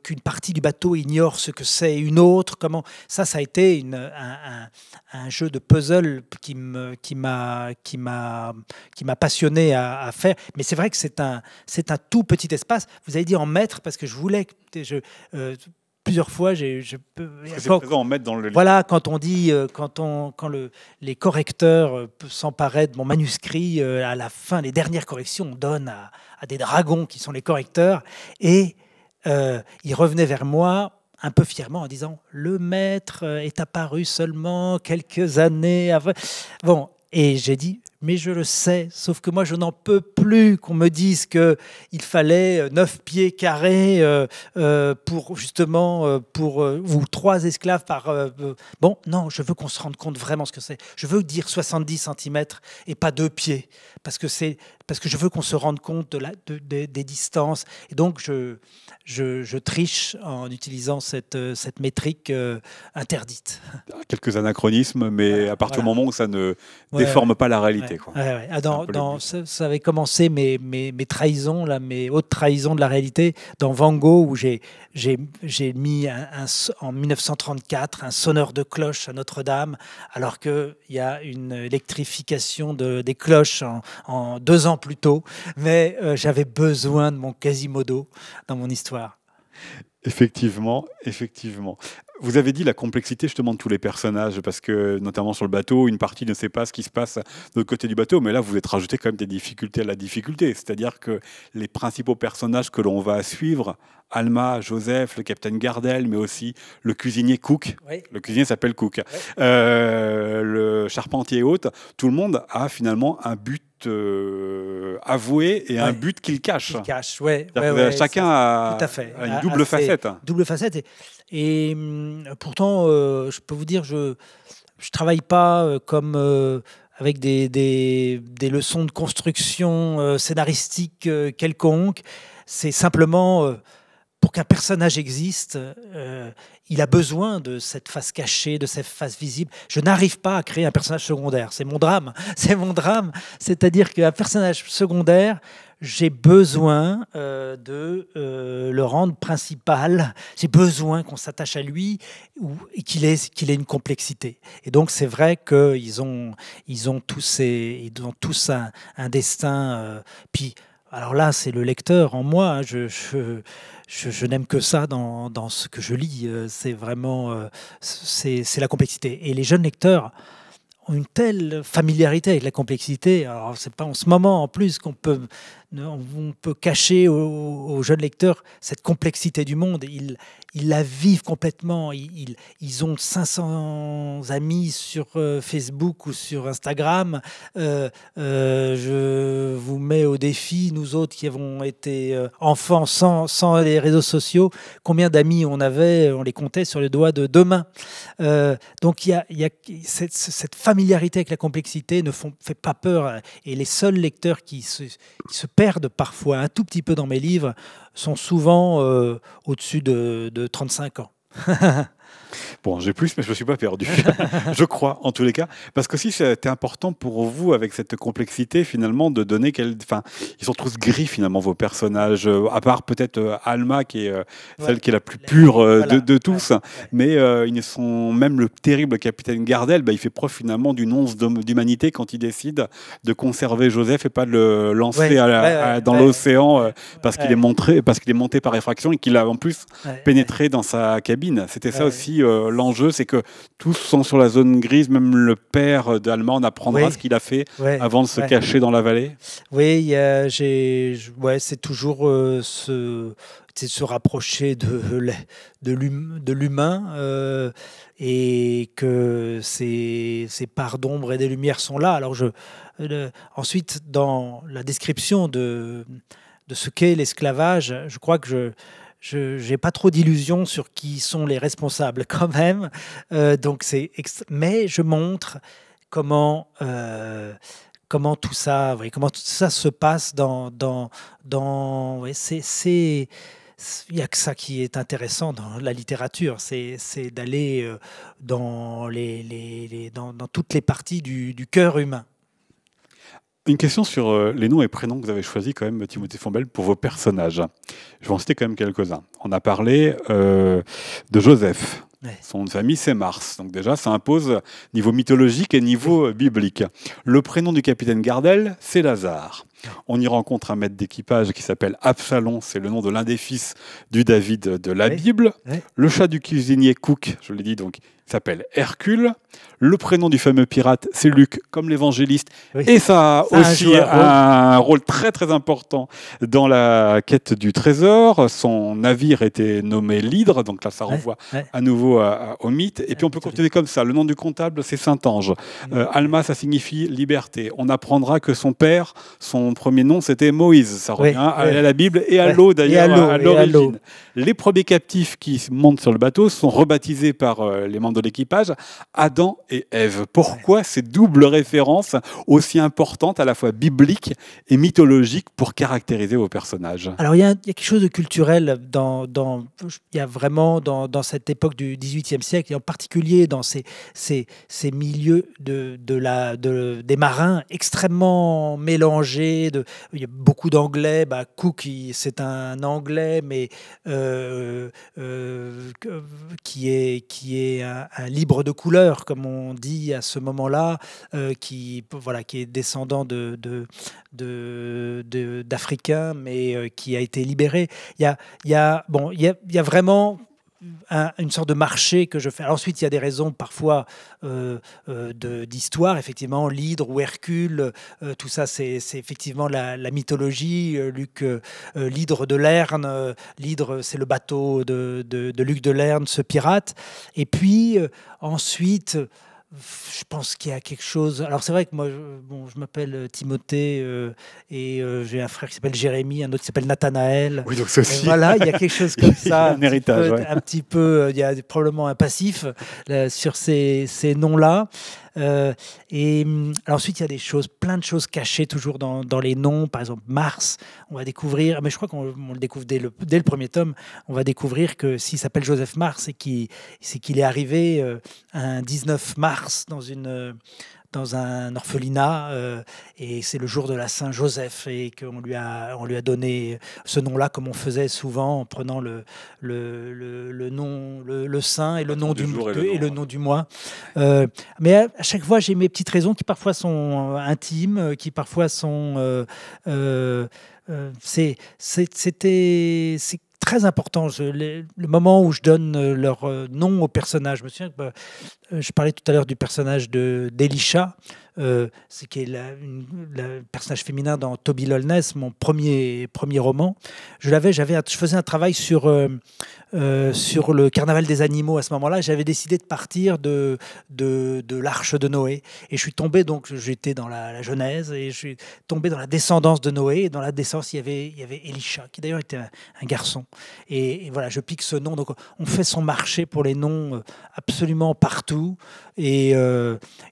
qu'une partie du bateau ignore ce que c'est une autre Comment Ça, ça a été une, un, jeu de puzzle qui m'a qui qui m'a passionné à, faire. Mais c'est vrai que c'est un, un tout petit espace. Vous avez dit en mètres parce que je voulais... Je, euh, plusieurs fois, j'ai. Quand, mettre dans le. Voilà, quand on dit, euh, quand on, quand les correcteurs euh, s'emparaient de mon manuscrit euh, à la fin, les dernières corrections, on donne à, des dragons qui sont les correcteurs, et euh, ils revenaient vers moi un peu fièrement en disant le maître est apparu seulement quelques années avant. Bon, et j'ai dit mais je le sais, sauf que moi je n'en peux plus qu'on me dise qu'il fallait 9 euh, pieds carrés euh, euh, pour justement, pour, ou 3 esclaves par... Bon, non, je veux qu'on se rende compte vraiment ce que c'est. Je veux dire 70 cm et pas 2 pieds, parce que c'est parce que je veux qu'on se rende compte de la, des distances. Et donc, je, je, triche en utilisant cette, euh, cette métrique euh, interdite. Quelques anachronismes, mais à partir du moment où ça ne déforme pas la réalité. Ah, dans, ça, avait commencé mes, mes, trahisons, là, mes hautes trahisons de la réalité, dans Van Gogh, où j'ai mis en 1934 un sonneur de cloche à Notre-Dame, alors qu'il y a une électrification de, des cloches en, en deux ans plus tôt, mais euh, j'avais besoin de mon Quasimodo dans mon histoire. Effectivement, effectivement vous avez dit la complexité justement de tous les personnages, parce que notamment sur le bateau, une partie ne sait pas ce qui se passe de l'autre côté du bateau, mais là vous êtes rajouté quand même des difficultés à la difficulté. C'est-à-dire que les principaux personnages que l'on va suivre, Alma, Joseph, le capitaine Gardel, mais aussi le cuisinier Cook, le cuisinier s'appelle Cook, euh, le charpentier hôte, tout le monde a finalement un but euh, avoué et un but qu'il cache. il cache, ouais. chacun a, une double facette. Double facette. Et et hum, pourtant, euh, je peux vous dire, je ne travaille pas euh, comme euh, avec des, des, des, leçons de construction scénaristique quelconque. C'est simplement pour qu'un personnage existe, il a besoin de cette face cachée, de cette face visible. Je n'arrive pas à créer un personnage secondaire. C'est mon drame. C'est mon drame. C'est-à-dire qu'un personnage secondaire, j'ai besoin euh, de euh, le rendre principal, j'ai besoin qu'on s'attache à lui ou, et qu'il ait, qu'il ait une complexité. Et donc c'est vrai qu'ils ont, ils ont tous, ils ont tous un, un destin. Euh, puis, alors là, c'est le lecteur en moi. Hein, je, je, je, n'aime que ça dans, dans, ce que je lis. c'est vraiment c'est la complexité. Et les jeunes lecteurs une telle familiarité avec la complexité. Alors, c'est pas en ce moment en plus qu'on peut, on peut cacher aux, jeunes lecteurs cette complexité du monde. Ils, ils la vivent complètement. Ils, ils, ont 500 amis sur euh, Facebook ou sur Instagram. Euh, euh, je vous mets au défi, nous autres qui avons été enfants sans, sans les réseaux sociaux, combien d'amis on avait On les comptait sur les doigts de deux mains. donc, il y a, cette, cette familiarité familiarité avec la complexité ne font, fait pas peur. Euh, et les seuls lecteurs qui se, perdent parfois un tout petit peu dans mes livres sont souvent euh, au-dessus de 35 ans. Bon, j'ai plus, mais je ne suis pas perdu. je crois, en tous les cas. Parce que si c'était important pour vous, avec cette complexité, finalement, de donner. Quel... Enfin, ils sont tous gris, finalement, vos personnages. Euh, à part peut-être euh, Alma, qui est euh, celle qui est la plus pure de, tous. Mais ils sont. Même le terrible capitaine Gardel, bah, il fait preuve, finalement, d'une once d'humanité quand il décide de conserver Joseph et pas de le lancer dans l'océan parce qu'il est montré, parce qu'il est monté par effraction et qu'il a en plus pénétré dans sa cabine. C'était ça aussi euh, l'enjeu, c'est que tous sont sur la zone grise, même le père d'allemand apprendra ce qu'il a fait avant de se cacher dans la vallée. Oui, ouais, c'est toujours euh, se rapprocher de, de l'humain euh, et que ces, parts d'ombre et des lumières sont là. Alors je, ensuite, dans la description de, de ce qu'est l'esclavage, je crois que je, je n'ai pas trop d'illusions sur qui sont les responsables quand même. Euh, donc c'est mais je montre comment euh, comment tout ça, comment tout ça se passe dans dans dans c'est il n'y a que ça qui est intéressant dans la littérature, c'est d'aller euh, dans, les, les, dans, dans, toutes les parties du, du cœur humain. Une question sur euh, les noms et prénoms que vous avez choisis quand même, Timothée Fombelle, pour vos personnages. Je vais en citer quand même quelques-uns. On a parlé euh, de Joseph. Son famille, c'est Mars. Donc déjà, ça impose niveau mythologique et niveau euh, biblique. Le prénom du capitaine Gardel, c'est Lazare. On y rencontre un maître d'équipage qui s'appelle Absalom, c'est le nom de l'un des fils du David de la Bible. Le chat du cuisinier Cook, je l'ai dit donc, s'appelle Hercule. Le prénom du fameux pirate, c'est Luc, comme l'évangéliste. Et ça a aussi hein. un, rôle. très très important dans la quête du trésor. Son navire était nommé l'Hydre, donc là ça renvoie à nouveau au mythe. Et puis on peut continuer comme ça. Le nom du comptable, c'est Saint-Ange. Euh, Alma, ça signifie liberté. On apprendra que son père, son premier nom, c'était Moïse. Ça revient à, la Bible et à l'eau d'ailleurs, à l'origine. Les premiers captifs qui montent sur le bateau sont rebaptisés par euh, les membres de l'équipage Adam et Ève. Pourquoi ces doubles références aussi importantes, à la fois bibliques et mythologiques, pour caractériser vos personnages Alors il y, a quelque chose de culturel dans, il y a vraiment dans, dans, cette époque du XVIIIe siècle et en particulier dans ces, ces, ces milieux de, de la, de, des marins extrêmement mélangés de, il y a beaucoup d'anglais. Bah, Cook, c'est un anglais, mais euh, euh, qui est, qui est un, libre de couleur, comme on dit à ce moment-là, euh, qui, voilà, qui est descendant de, de, mais qui a été libéré. Il y il bon, il y a, il y a vraiment une sorte de marché que je fais. ensuite, il y a des raisons parfois euh, euh d'histoire, effectivement, l'hydre ou Hercule, euh, tout ça, c'est effectivement la, la mythologie. Euh, Luc, l'hydre de Lerne, l'hydre, c'est le bateau de, de, de, Luc de Lerne, ce pirate. Et puis ensuite, je pense qu'il y a quelque chose. Alors c'est vrai que moi, je, bon, je m'appelle euh, Timothée euh, et euh, j'ai un frère qui s'appelle Jérémy, un autre qui s'appelle Nathanaël. Oui, donc c'est Voilà, il y a quelque chose comme ça. un, héritage. Un petit peu, il y a probablement un passif sur ces, ces noms-là. Euh, et hum, ensuite, il y a des choses, plein de choses cachées toujours dans, les noms. Par exemple, Mars, on va découvrir, mais je crois qu'on le découvre dès le, dès le, premier tome, on va découvrir que s'il s'appelle Joseph Mars, c'est qu'il est, arrivé euh, un 19 mars dans une dans un orphelinat euh, et c'est le jour de la Saint-Joseph et qu'on lui a, on lui a donné ce nom-là comme on faisait souvent en prenant le, le, le, nom, le, saint et le, nom du, du et, le nom, du mois. Euh, mais à, chaque fois, j'ai mes petites raisons qui parfois sont euh, intimes, qui parfois sont... c'est, c'était, très important. le moment où je donne euh, leur euh, nom au personnage, je me souviens bah, euh, je parlais tout à l'heure du personnage d'Elisha. Euh, ce c'est qui est le personnage féminin dans Toby Lolnes, mon premier, premier roman. Je l'avais, j'avais, je faisais un travail sur, euh, euh, sur le carnaval des animaux à ce moment-là. J'avais décidé de partir de, de, l'arche de Noé. Et je suis tombé, donc j'étais dans la, Genèse, et je suis tombé dans la descendance de Noé. Et dans la descendance, il y avait, il y avait Elisha, qui d'ailleurs était un, garçon. Et, voilà, je pique ce nom. Donc on fait son marché pour les noms absolument partout. et,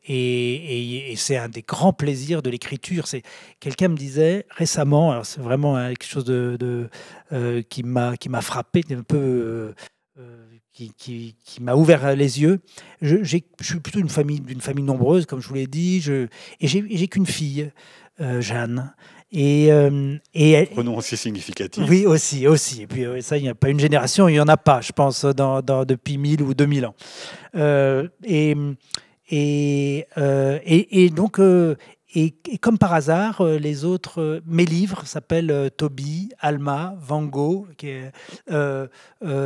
et, et et c'est un des grands plaisirs de l'écriture. C'est quelqu'un me disait récemment, c'est vraiment hein, quelque chose de, euh, qui m'a qui m'a frappé, un peu euh, euh, qui, qui, m'a ouvert les yeux. Je, suis plutôt d'une famille d'une famille nombreuse, comme je vous l'ai dit, je, et j'ai qu'une fille, Jeanne. Et, euh, et aussi significatif. Oui, aussi, aussi. Et puis ça, il n'y a pas une génération, il n'y en a pas, je pense, dans, depuis 1000 ou 2000 ans. et et, euh, et, et, donc, euh, et, comme par hasard, euh, les autres, mes livres s'appellent Toby, Alma, Van Gogh, qui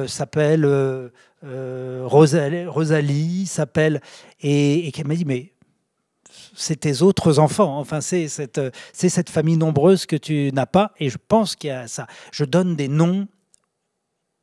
s'appelle Rosalie, Rosalie s'appelle. Et, et qui m'a dit Mais c'est tes autres enfants. Enfin, c'est cette, cette famille nombreuse que tu n'as pas. Et je pense qu'il y a ça. Je donne des noms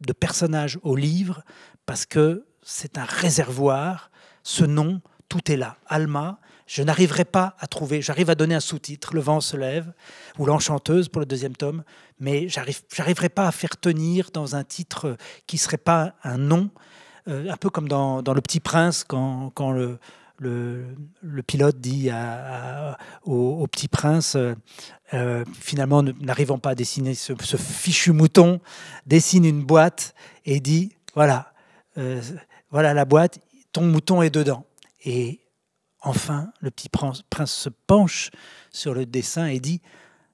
de personnages au livres parce que c'est un réservoir. Ce nom, tout est là. Alma, je n'arriverai pas à trouver, j'arrive à donner un sous-titre, Le vent se lève, ou L'enchanteuse pour le deuxième tome, mais j'arriverai pas à faire tenir dans un titre qui serait pas un nom, euh, un peu comme dans, Le Petit Prince, quand, le, le, pilote dit au, petit prince, euh, euh, finalement n'arrivant pas à dessiner ce, fichu mouton, dessine une boîte et dit, voilà, voilà la boîte, ton mouton est dedans. Et enfin, le petit prince, se penche sur le dessin et dit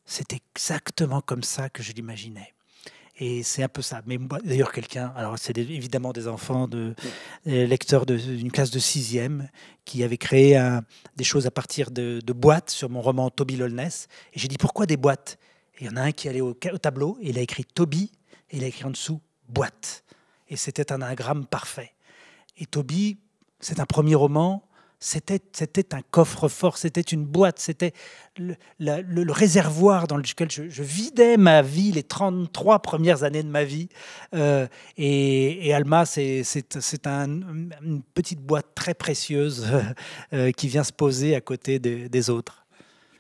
C'est exactement comme ça que je l'imaginais. Et c'est un peu ça. Mais d'ailleurs, quelqu'un, alors c'est évidemment des enfants de mm. euh, lecteurs d'une classe de sixième qui avaient créé des choses à partir de, boîtes sur mon roman Toby Lolness. Et j'ai dit pourquoi des boîtes il y en a un qui allait au, au, tableau et il a écrit Toby et il a écrit en dessous boîte. Et c'était un anagramme parfait. Et Toby, c'est un premier roman, c'était, c'était un coffre-fort, c'était une boîte, c'était le, réservoir dans lequel je, vidais ma vie, les 33 premières années de ma vie. Euh, et, Alma, c'est, une petite boîte très précieuse euh, qui vient se poser à côté des autres.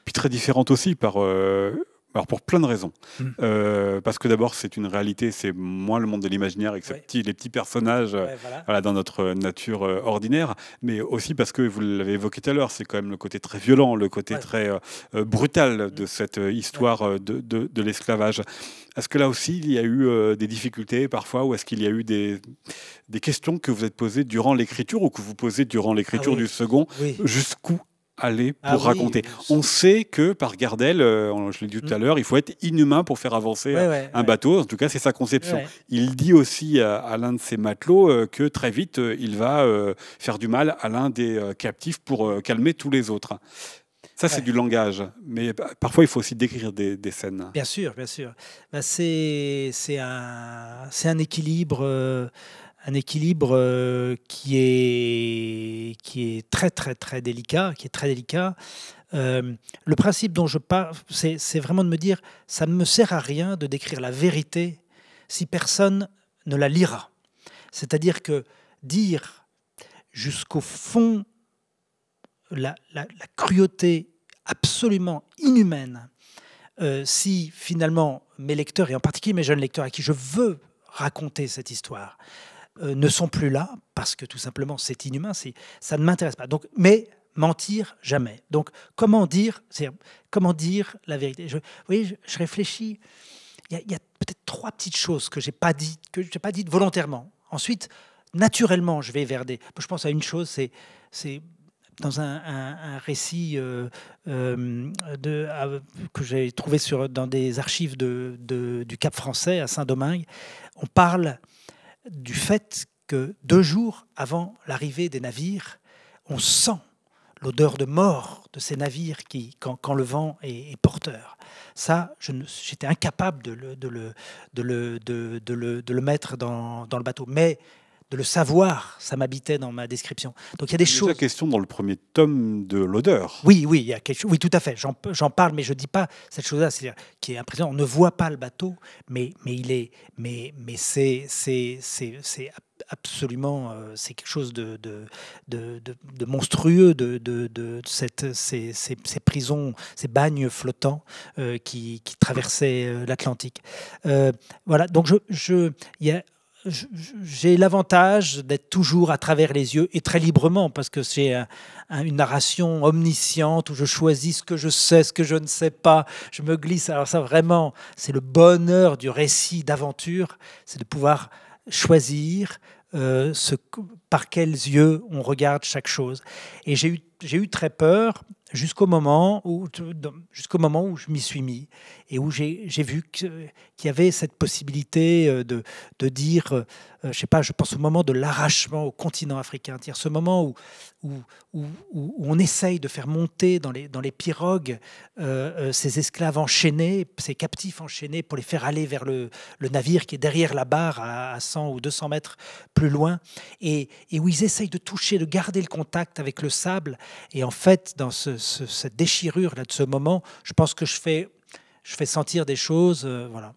puis très différente aussi par... Euh, alors pour plein de raisons. Hmm. Euh, parce que d'abord, c'est une réalité, c'est moins le monde de l'imaginaire avec les petits personnages euh, voilà. dans notre euh, nature ordinaire, mais aussi parce que vous l'avez évoqué tout à l'heure, c'est quand même le côté très violent, le côté très brutal hmm. de cette histoire de, l'esclavage. Est-ce que là aussi, il y a eu des difficultés parfois, ou est-ce qu'il y a eu des, questions que vous êtes posées durant l'écriture ou que vous posez durant l'écriture ah du second Jusqu'où aller pour ah raconter. On sait que par Gardel, euh, je l'ai dit tout à mm. l'heure, il faut être inhumain pour faire avancer un bateau. En tout cas, c'est sa conception. Il dit aussi à, l'un de ses matelots euh, que très vite, euh, il va faire du mal à l'un des captifs pour calmer tous les autres. Ça, c'est du langage. Mais parfois, il faut aussi décrire des, scènes. Bien sûr, bien sûr. Bah, c'est un équilibre un équilibre euh, qui, est, qui est très très très délicat, qui est très délicat. Euh, le principe dont je parle, c'est vraiment de me dire, ça ne me sert à rien de décrire la vérité si personne ne la lira. C'est-à-dire que dire jusqu'au fond la, cruauté absolument inhumaine, euh, si finalement mes lecteurs, et en particulier mes jeunes lecteurs à qui je veux raconter cette histoire, euh, ne sont plus là parce que tout simplement c'est inhumain, ça ne m'intéresse pas. Donc, mais mentir jamais. Donc comment dire, comment dire la vérité je, Vous voyez, je, réfléchis. Il y a, peut-être trois petites choses que j'ai pas dit que j'ai pas dites volontairement. Ensuite, naturellement, je vais vers des. Je pense à une chose, c'est c'est dans un, récit euh, euh, de, que j'ai trouvé sur, dans des archives de, du Cap français à Saint-Domingue, on parle du fait que deux jours avant l'arrivée des navires, on sent l'odeur de mort de ces navires qui, quand, le vent est, porteur. Ça, j'étais incapable de le, de, le, mettre dans, dans le bateau. Mais de le savoir, ça m'habitait dans ma description. Donc il y a des choses... C'est choses. question dans le premier tome de l'odeur. Oui, oui, il y quelque chose. Oui, tout à fait. J'en parle, mais je dis pas cette chose-là, c'est-à-dire qui est impressionnant. On ne voit pas le bateau, mais il est, mais mais c'est c'est absolument, euh, c'est quelque chose de, monstrueux, de, cette, ces, prisons, ces bagnes flottants euh, qui, qui, traversaient euh, l'Atlantique. voilà, donc je, y a, j'ai l'avantage d'être toujours à travers les yeux et très librement parce que c'est une narration omnisciente où je choisis ce que je sais, ce que je ne sais pas. Je me glisse. Alors ça vraiment, c'est le bonheur du récit d'aventure, c'est de pouvoir choisir euh, ce, par quels yeux on regarde chaque chose. Et j'ai eu très peur jusqu'au moment où jusqu'au moment où je m'y suis mis et où j'ai vu qu'il y avait cette possibilité euh, de, de dire euh, je sais pas je pense au moment de l'arrachement au continent africain dire ce moment où où, où, on essaye de faire monter dans les dans les pirogues euh, ces esclaves enchaînés ces captifs enchaînés pour les faire aller vers le, le navire qui est derrière la barre à, 100 ou 200 mètres plus loin et, et où ils essayent de toucher de garder le contact avec le sable et en fait dans ce cette déchirure là de ce moment, je pense que je fais, je fais sentir des choses, euh, voilà.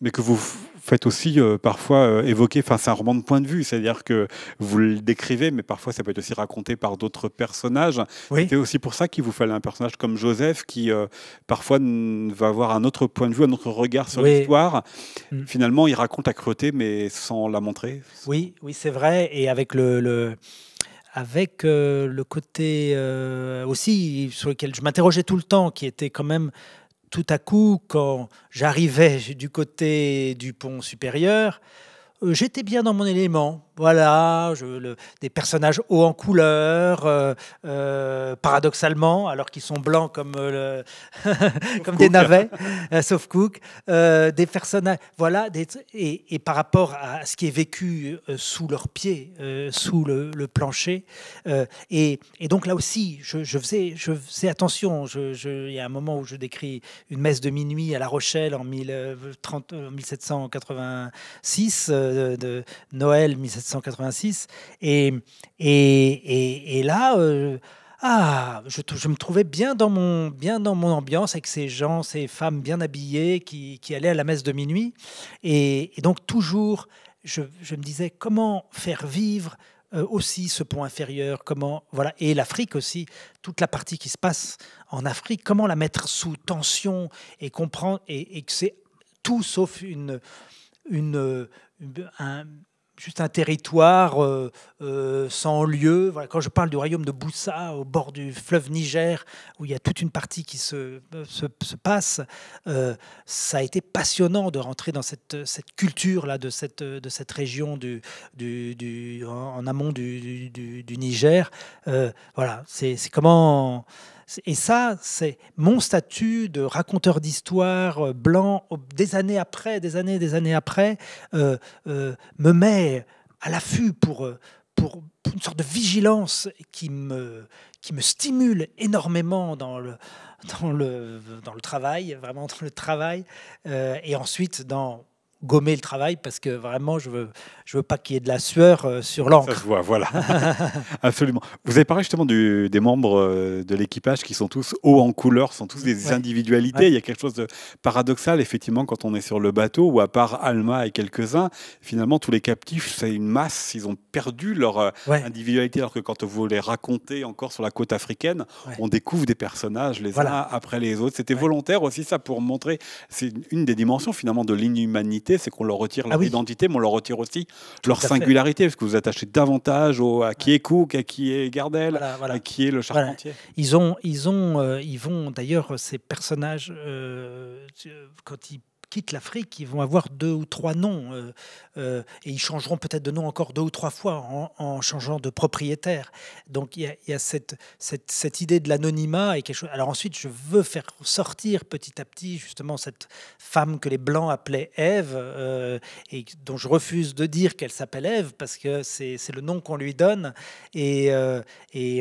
Mais que vous faites aussi euh, parfois euh, évoquer, enfin c'est un roman de point de vue, c'est-à-dire que vous le décrivez, mais parfois ça peut être aussi raconté par d'autres personnages. C'était aussi pour ça qu'il vous fallait un personnage comme Joseph qui parfois va avoir un autre point de vue, un autre regard sur l'histoire. Mm. Finalement, il raconte à cruauté, mais sans la montrer. Oui, oui c'est vrai, et avec le, le avec euh, le côté euh, aussi sur lequel je m'interrogeais tout le temps, qui était quand même tout à coup, quand j'arrivais du côté du pont supérieur, euh, j'étais bien dans mon élément voilà, des personnages hauts en couleur, euh, euh, paradoxalement, alors qu'ils sont blancs comme, euh, des navets, sauf Cook, des personnages, voilà, et, par rapport à ce qui est vécu sous leurs pieds, sous le, plancher, et, donc là aussi, je, je, faisais, je attention, il y a un moment où je décris une messe de minuit à La Rochelle en, 1786, de Noël 1786, 1986. Et, et, et là, euh, ah, je, je, me trouvais bien dans, mon, bien dans mon ambiance avec ces gens, ces femmes bien habillées qui, qui allaient à la messe de minuit. Et, donc toujours, je, je, me disais comment faire vivre euh, aussi ce pont inférieur, comment voilà et l'Afrique aussi, toute la partie qui se passe en Afrique, comment la mettre sous tension et comprendre et, que c'est tout sauf une, une, juste un territoire euh, euh, sans lieu. quand je parle du royaume de Boussa, au bord du fleuve Niger, où il y a toute une partie qui se, euh, se, passe, ça a été passionnant de rentrer dans cette, cette culture-là, de cette, de cette région du, du, en, amont du, du Niger. voilà, c'est comment... Et ça, c'est mon statut de raconteur d'histoire euh, blanc, des années après, des années, des années après, euh, euh, me met à l'affût pour, pour, une sorte de vigilance qui me, qui me stimule énormément dans le, dans, le, dans le travail, vraiment dans le travail, et ensuite dans gommer le travail parce que vraiment, je veux, je veux pas qu'il y ait de la sueur euh, sur l'encre. Ça se voit, voilà. Absolument. Vous avez parlé justement du, des membres euh, de l'équipage qui sont tous hauts en couleur, sont tous des individualités. Il y a quelque chose de paradoxal, effectivement, quand on est sur le bateau, ou à part Alma et quelques-uns, finalement, tous les captifs, c'est une masse. Ils ont perdu leur euh, individualité, alors que quand vous les racontez encore sur la côte africaine, on découvre des personnages les uns après les autres. C'était volontaire aussi, ça, pour montrer, c'est une des dimensions, finalement, de l'inhumanité c'est qu'on leur retire ah leur identité, mais on leur retire aussi leur singularité, parce que vous attachez davantage à qui est Cook, à qui est Gardel, à qui est le charpentier. Ils ont, ils ont, euh, ils vont d'ailleurs ces personnages euh, quand ils quittent l'Afrique, ils vont avoir deux ou trois noms. Euh, euh, et ils changeront peut-être de nom encore deux ou trois fois en, changeant de propriétaire. Donc il y a, cette, cette, idée de l'anonymat. et quelque chose. Alors ensuite, je veux faire sortir petit à petit justement cette femme que les Blancs appelaient Ève, euh, et dont je refuse de dire qu'elle s'appelle Ève, parce que c'est le nom qu'on lui donne. Et,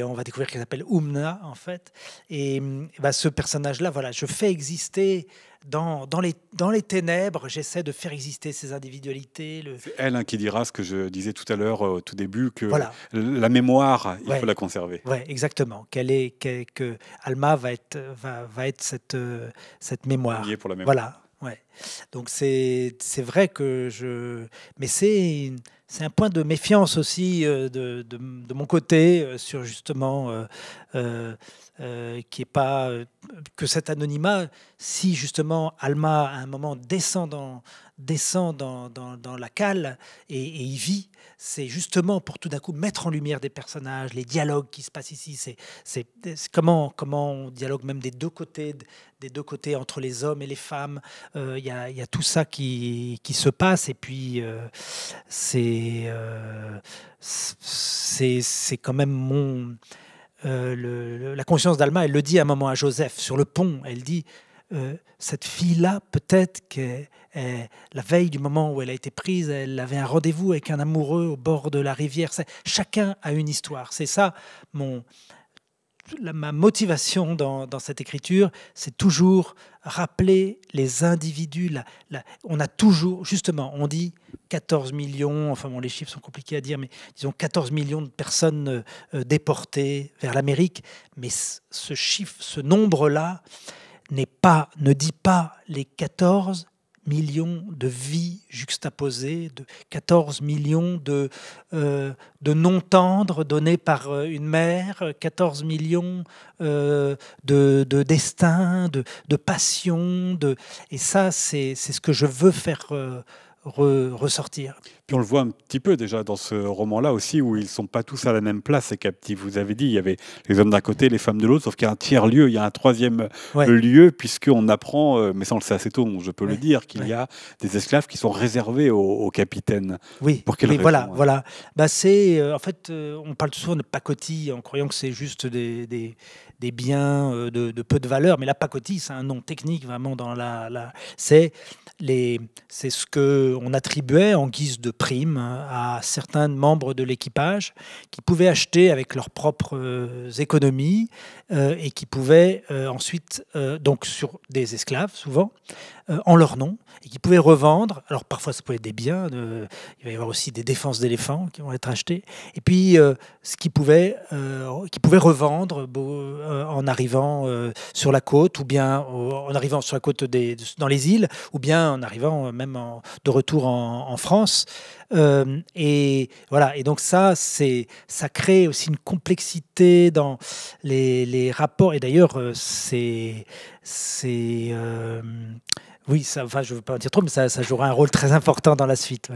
on va découvrir qu'elle s'appelle Umna en fait. Et, bah, ce personnage-là, voilà, je fais exister dans, les, dans les ténèbres, j'essaie de faire exister ces individualités. Le... C'est elle hein, qui dira ce que je disais tout à l'heure euh, au tout début, que la mémoire, il faut la conserver. Oui, exactement. Qu'elle est, que Alma va être, va, va être cette, euh, cette mémoire. Pour la mémoire. Voilà. Ouais. Donc c'est, c'est vrai que je... Mais c'est c'est un point de méfiance aussi euh, de, mon côté euh, sur justement euh, qui est pas que cet anonymat, si justement Alma à un moment descend dans, descend dans, la cale et, et y vit, c'est justement pour tout d'un coup mettre en lumière des personnages, les dialogues qui se passent ici, c'est comment, comment on dialogue même des deux côtés, des deux côtés entre les hommes et les femmes. Il euh, y, a, tout ça qui, se passe et puis euh, euh, c'est c'est quand même mon... la conscience d'Alma, elle le dit à un moment à Joseph sur le pont, elle dit cette fille-là, peut-être qu'elle euh, la veille du moment où elle a été prise, elle avait un rendez-vous avec un amoureux au bord de la rivière. Chacun a une histoire. C'est ça mon, ma motivation dans, cette écriture, c'est toujours rappeler les individus. on a toujours, justement, on dit 14 millions, enfin bon, les chiffres sont compliqués à dire, mais disons 14 millions de personnes euh, euh, déportées vers l'Amérique. Mais ce chiffre, ce nombre-là, n'est pas, ne dit pas les 14, millions de vies juxtaposées, de 14 millions de, noms euh, de non-tendres donnés par euh, une mère, 14 millions euh, de, de destins, de, de passions. De... Et ça, c'est ce que je veux faire ressortir. Puis on le voit un petit peu déjà dans ce roman-là aussi, où ils sont pas tous à la même place, ces captifs. Vous avez dit, il y avait les hommes d'un côté, les femmes de l'autre, sauf qu'il y a un tiers lieu, il y a un troisième lieu, puisqu'on apprend, euh, mais ça le sait assez tôt, je peux le dire, qu'il y a des esclaves qui sont réservés aux, capitaines. Oui, pour quelle voilà, hein voilà. Bah, c'est, euh, en fait, euh, on parle souvent de pacotille en croyant que c'est juste des, biens de, peu de valeur, mais la pacotille, c'est un nom technique vraiment dans la. C'est, les, c'est ce que on attribuait en guise de primes à certains membres de l'équipage qui pouvaient acheter avec leurs propres euh, économies euh, et qui pouvaient euh, ensuite, donc sur des esclaves souvent, euh, en leur nom et qui pouvaient revendre. Alors parfois, ça pouvait être des biens. Euh, il va y avoir aussi des défenses d'éléphants qui vont être achetées. Et puis, euh, ce qu'ils pouvaient, revendre en arrivant sur la côte ou bien en arrivant sur la côte des, dans les îles ou bien en arrivant même de retour en, en France. et voilà. Et donc ça, c'est ça crée aussi une complexité dans les, les rapports. Et d'ailleurs, c'est c'est. Euh, oui, enfin, je ne veux pas en dire trop, mais ça, jouera un rôle très important dans la suite.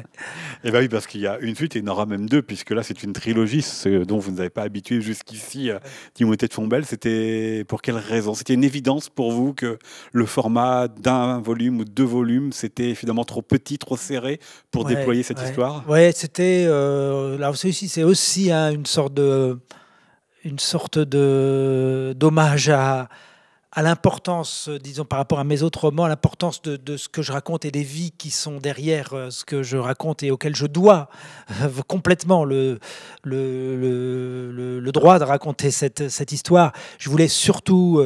Eh Et ben oui, parce qu'il y a une suite et il y en aura même deux, puisque là, c'est une trilogie, ce dont vous n'avez pas habitué jusqu'ici, euh, Timothée de Fombelle. C'était pour quelles raisons C'était une évidence pour vous que le format d'un volume ou deux volumes, c'était finalement trop petit, trop serré pour déployer cette histoire Oui, c'était. celui-ci, euh, c'est aussi hein, une sorte de. Une sorte de. d'hommage à à l'importance, euh, disons par rapport à mes autres romans, à l'importance de, ce que je raconte et des vies qui sont derrière euh, ce que je raconte et auxquelles je dois euh, complètement le, droit de raconter cette, histoire. Je voulais surtout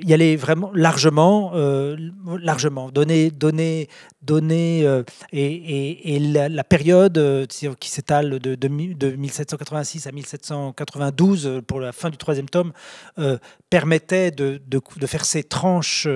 y allait vraiment largement, euh, largement, donner, donner, donner euh, et, la, période euh, qui s'étale de, 1786 à 1792 pour la fin du troisième tome permettait de, de, faire ces tranches,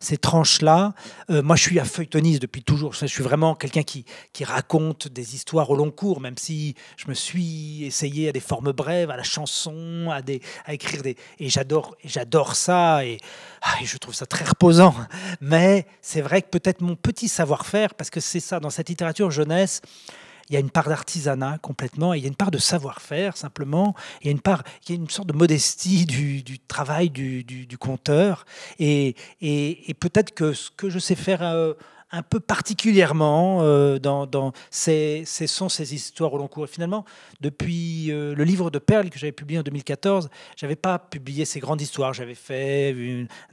ces tranches là. moi, je suis un feuilletoniste depuis toujours. Je suis vraiment quelqu'un qui, qui raconte des histoires au long cours, même si je me suis essayé à des formes brèves, à la chanson, à, des, à écrire des. Et j'adore, j'adore ça. Et, ah, et, je trouve ça très reposant. Mais c'est vrai que peut-être mon petit savoir-faire, parce que c'est ça, dans cette littérature jeunesse, il y a une part d'artisanat complètement, il y a une part de savoir-faire simplement, il y a une part, il y a une sorte de modestie du, travail du, du, conteur, et, et, peut-être que ce que je sais faire euh, un peu particulièrement euh, dans, ces, ces, ces histoires au long cours. Et finalement, depuis euh, le livre de Perles que j'avais publié en 2014, j'avais pas publié ces grandes histoires. J'avais fait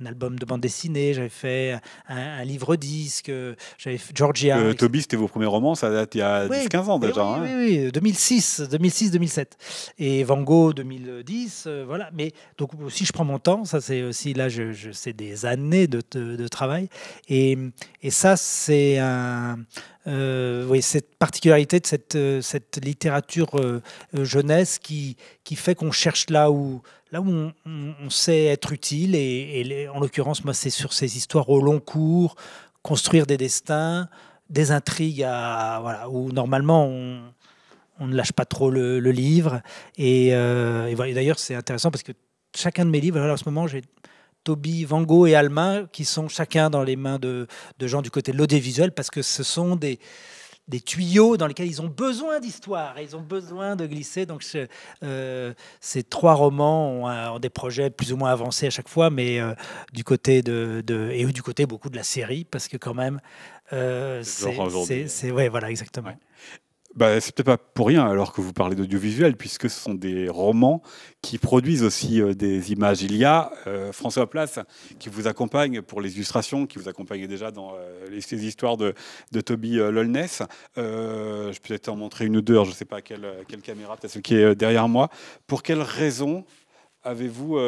un album de bande dessinée, j'avais fait un, livre disque, euh, j'avais Georgia. Toby, c'était vos premiers romans, ça date il y a 10 15 ans eh déjà. Oui, hein. oui, oui, 2006, 2006, 2007. Et Van Gogh, 2010. voilà. Mais donc si je prends mon temps. Ça, c'est aussi là, je, c'est des années de, de travail. Et, et ça, c'est euh, cette particularité de cette, euh, cette littérature euh, jeunesse qui, qui fait qu'on cherche là où, là où on, sait être utile. Et, en l'occurrence, moi, c'est sur ces histoires au long cours, construire des destins, des intrigues à, voilà, où normalement on, ne lâche pas trop le, livre. Et, d'ailleurs, c'est intéressant parce que chacun de mes livres, à en ce moment, j'ai Toby, Van Gogh et Alma, qui sont chacun dans les mains de, gens du côté de l'audiovisuel, parce que ce sont des, des tuyaux dans lesquels ils ont besoin d'histoire, ils ont besoin de glisser. Donc euh, ces trois romans ont, des projets plus ou moins avancés à chaque fois, mais euh, du côté de, de, et du côté beaucoup de la série, parce que quand même, euh, c'est ouais, voilà exactement bah, c'est peut-être pas pour rien alors que vous parlez d'audiovisuel, puisque ce sont des romans qui produisent aussi euh, des images. Il y a euh, François Place qui vous accompagne pour les illustrations, qui vous accompagne déjà dans euh, les, histoires de, Toby Lolness. je peux peut-être en montrer une ou deux, je ne sais pas quelle, quelle caméra, peut-être celle qui est derrière moi. Pour quelles raisons avez-vous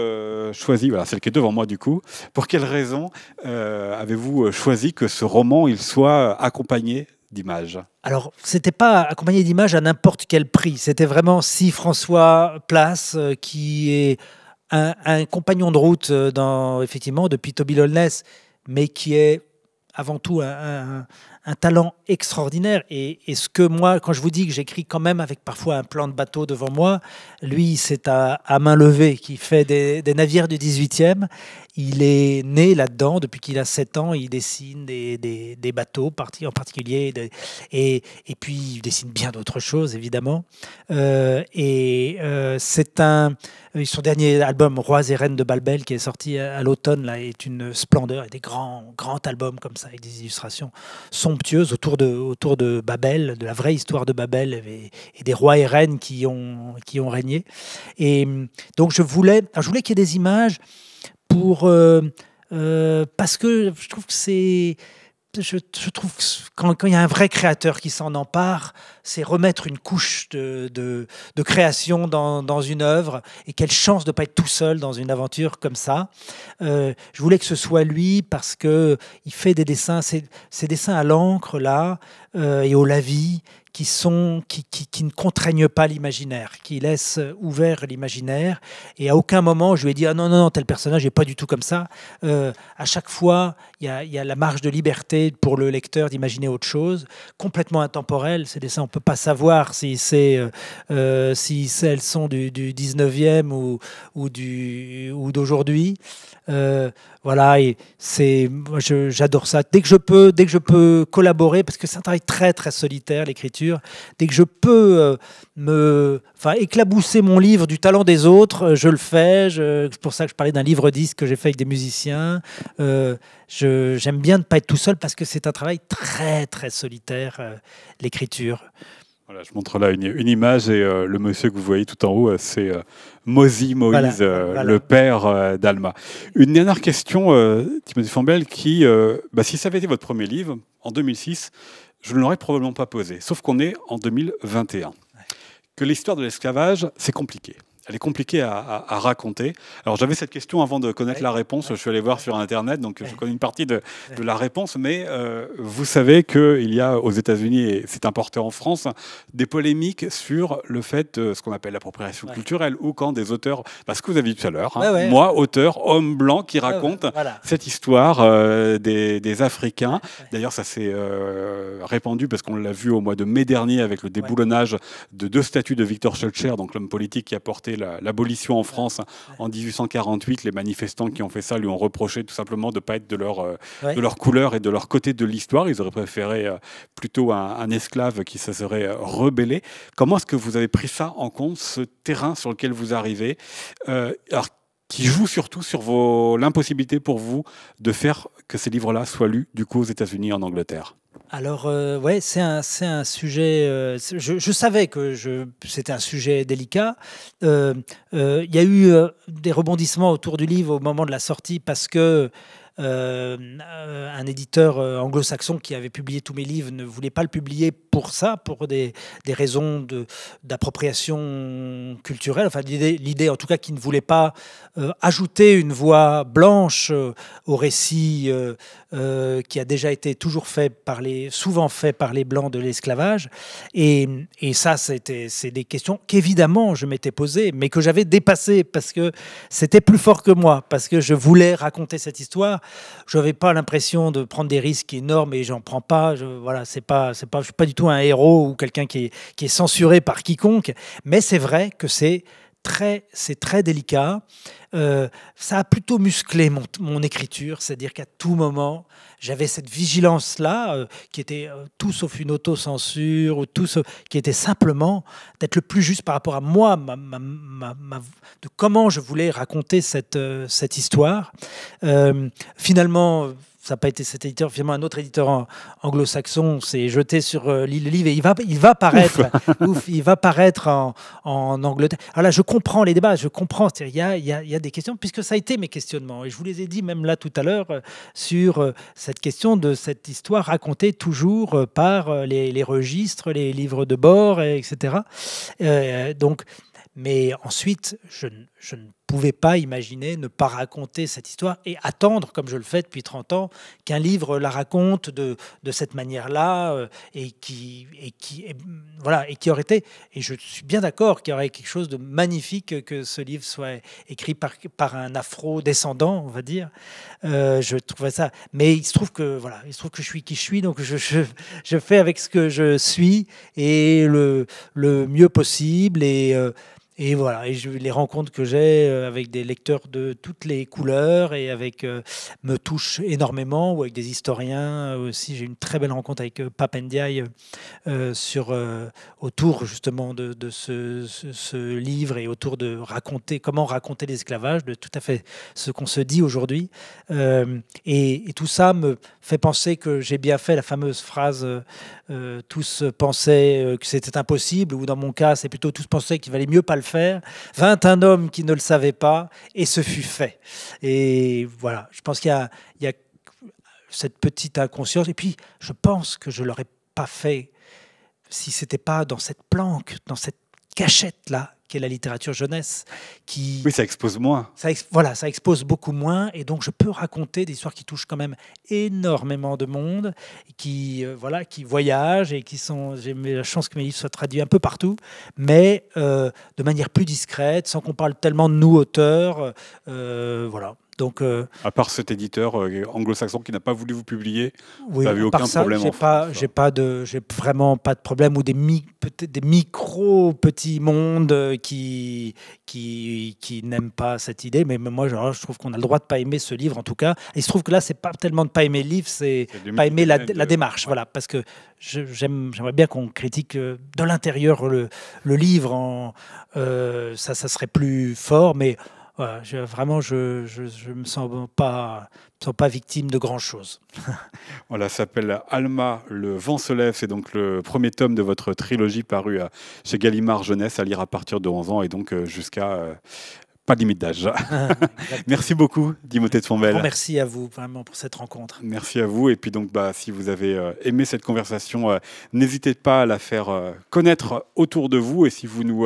choisi, voilà celle qui est devant moi du coup, pour quelles raisons avez-vous choisi que ce roman il soit accompagné d'images Alors, c'était pas accompagné d'images à n'importe quel prix. C'était vraiment si François Place, euh, qui est un, compagnon de route euh, dans, effectivement depuis Toby Lolness, mais qui est avant tout un, talent extraordinaire. Et, ce que moi, quand je vous dis que j'écris quand même avec parfois un plan de bateau devant moi, lui, c'est à, main levée qui fait des, des navires du 18e. Il est né là-dedans depuis qu'il a 7 ans. Il dessine des, des, des bateaux en particulier. et, et, puis, il dessine bien d'autres choses, évidemment. Euh, et euh, c'est un. Euh, son dernier album, Rois et Reines de Babel, qui est sorti à, l'automne, là, est une splendeur. Et des grands, grands albums comme ça, avec des illustrations somptueuses autour de, autour de Babel, de la vraie histoire de Babel et, et des rois et reines qui ont, qui ont régné. Et donc, je voulais, je voulais qu'il y ait des images pour euh, euh, parce que je trouve que c'est je, trouve quand, quand, il y a un vrai créateur qui s'en empare, c'est remettre une couche de, de, création dans, dans, une œuvre. Et quelle chance de ne pas être tout seul dans une aventure comme ça. Euh, je voulais que ce soit lui parce que il fait des dessins, ces, dessins à l'encre là et au lavis qui, sont, qui, qui, ne contraignent pas l'imaginaire, qui laissent ouvert l'imaginaire. Et à aucun moment, je lui ai dit Ah non, non, non, tel personnage n'est pas du tout comme ça. Euh, à chaque fois, il y a, y a, la marge de liberté pour le lecteur d'imaginer autre chose, complètement intemporel. Ces dessins, on ne peut pas savoir si, c'est, euh, euh si elles sont du, du 19e ou, ou, du, ou d'aujourd'hui. Euh, voilà, et c'est, j'adore ça. Dès que je peux, dès que je peux collaborer, parce que c'est un travail très très solitaire l'écriture. Dès que je peux euh, me, enfin, éclabousser mon livre du talent des autres, euh, je le fais. c'est pour ça que je parlais d'un livre disque que j'ai fait avec des musiciens. j'aime bien ne pas être tout seul parce que c'est un travail très très solitaire l'écriture je montre là une, image et euh, le monsieur que vous voyez tout en haut, euh, c'est euh, Mozi Moïse, le père d'Alma. Une dernière question, Timothée Fambel, qui, bah, si ça avait été votre premier livre, en 2006, je ne l'aurais probablement pas posé, sauf qu'on est en 2021. Que l'histoire de l'esclavage, c'est compliqué elle est compliquée à, raconter. Alors j'avais cette question avant de connaître la réponse, je suis allé voir sur Internet, donc je connais une partie de, la réponse, mais euh, vous savez qu'il y a aux États-Unis, et c'est importé en France, des polémiques sur le fait de ce qu'on appelle l'appropriation culturelle, ou quand des auteurs, parce que vous avez dit tout à l'heure, hein, moi, auteur, homme blanc, qui raconte cette histoire euh, des, Africains. D'ailleurs, ça s'est euh, répandu parce qu'on l'a vu au mois de mai dernier avec le déboulonnage de deux statues de Victor Schulcher, donc l'homme politique qui a porté l'abolition en France hein. en 1848. Les manifestants qui ont fait ça lui ont reproché tout simplement de ne pas être de euh, leur, couleur et de leur côté de l'histoire. Ils auraient préféré euh, plutôt un, esclave qui se serait euh, rebellé. Comment est-ce que vous avez pris ça en compte, ce terrain sur lequel vous arrivez qui joue surtout sur l'impossibilité pour vous de faire que ces livres-là soient lus du coup aux États-Unis, en Angleterre alors, oui, euh, ouais, c'est un, c'est un sujet. Euh, je, savais que c'était un sujet délicat. Euh, il y a eu des rebondissements autour du livre au moment de la sortie parce que euh, un éditeur euh, anglo-saxon qui avait publié tous mes livres ne voulait pas le publier pour ça, pour des, des raisons d'appropriation culturelle. Enfin, l'idée en tout cas qu'il ne voulait pas euh, ajouter une voix blanche au récit qui a déjà été toujours fait par les, souvent fait par les blancs de l'esclavage. Et, et, ça, c'était, c'est des questions qu'évidemment je m'étais posé mais que j'avais dépassées parce que c'était plus fort que moi, parce que je voulais raconter cette histoire je n'avais pas l'impression de prendre des risques énormes et j'en prends pas. Je, voilà, c'est pas, c'est je suis pas du tout un héros ou quelqu'un qui est censuré par quiconque. Mais c'est vrai que c'est c'est très délicat. Euh, ça a plutôt musclé mon, écriture, c'est-à-dire qu'à tout moment, j'avais cette vigilance-là, euh, qui était euh, tout sauf une autocensure, ou tout ce qui était simplement d'être le plus juste par rapport à moi, de comment je voulais raconter cette histoire. finalement, ça n'a pas été cet éditeur. Finalement, un autre éditeur anglo-saxon s'est jeté sur euh, l'île livre et il va, il va paraître, il va paraître en, en, Angleterre. Alors là, je comprends les débats, je comprends. Il y a, y, a, y a, des questions, puisque ça a été mes questionnements. Et je vous les ai dit même là tout à l'heure euh, sur euh, cette question de cette histoire racontée toujours par les, registres, les livres de bord, etc. donc, mais ensuite, je, je ne pouvais pas imaginer ne pas raconter cette histoire et attendre, comme je le fais depuis 30 ans, qu'un livre la raconte de, cette manière-là euh, et qui, qui voilà, et qui aurait été, et je suis bien d'accord qu'il y aurait quelque chose de magnifique que ce livre soit écrit par, par un afro-descendant, on va dire. Euh, je trouvais ça. Mais il se trouve que, voilà, il se trouve que je suis qui je suis, donc je, je, fais avec ce que je suis et le, le mieux possible et. Euh, et voilà, et je, les rencontres que j'ai euh, avec des lecteurs de toutes les couleurs et avec euh, me touchent énormément, ou avec des historiens euh, aussi. J'ai une très belle rencontre avec Papendiaï sur autour justement de, ce, livre et autour de raconter comment raconter l'esclavage, de tout à fait ce qu'on se dit aujourd'hui. Et, et, tout ça me fait penser que j'ai bien fait la fameuse phrase tous pensaient que c'était impossible, ou dans mon cas, c'est plutôt tous pensaient qu'il valait mieux pas le faire, vint un homme qui ne le savait pas, et ce fut fait. Et voilà, je pense qu'il y, a, cette petite inconscience, et puis je pense que je ne l'aurais pas fait si c'était pas dans cette planque, dans cette cachette-là, est la littérature jeunesse. Qui, oui, ça expose moins. Ça voilà, ça expose beaucoup moins, et donc je peux raconter des histoires qui touchent quand même énormément de monde, qui euh, voilà, qui voyagent et qui sont. J'ai la chance que mes livres soient traduits un peu partout, mais euh, de manière plus discrète, sans qu'on parle tellement de nous auteurs, euh, voilà. Donc, euh, à part cet éditeur euh, anglo-saxon qui n'a pas voulu vous publier, oui, vous n'avez aucun problème. J'ai pas, j'ai hein. pas de, j'ai vraiment pas de problème ou des, peut-être des micro petits mondes euh, qui qui, qui n'aiment pas cette idée. Mais moi, je trouve qu'on a le droit de pas aimer ce livre en tout cas. il se trouve que là, c'est pas tellement de pas aimer le livre, c'est pas aimer la, démarche, voilà, parce que j'aimerais bien qu'on critique de l'intérieur le, livre. En, ça, ça serait plus fort, mais voilà, vraiment, je ne me, sens pas, victime de grand-chose. voilà, ça s'appelle Alma, le vent se lève. C'est donc le premier tome de votre trilogie paru chez Gallimard Jeunesse à lire à partir de 11 ans et donc euh, jusqu'à euh, pas limite d'âge. Ah, merci beaucoup, Dimothée de Fombelle. merci à vous vraiment pour cette rencontre. Merci à vous. Et puis donc, bah, si vous avez euh, aimé cette conversation, euh, n'hésitez pas à la faire euh, connaître autour de vous. Et si vous nous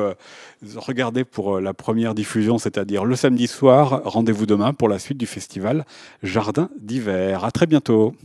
regardez pour la première diffusion, c'est-à-dire le samedi soir, rendez-vous demain pour la suite du festival Jardin d'hiver. À très bientôt.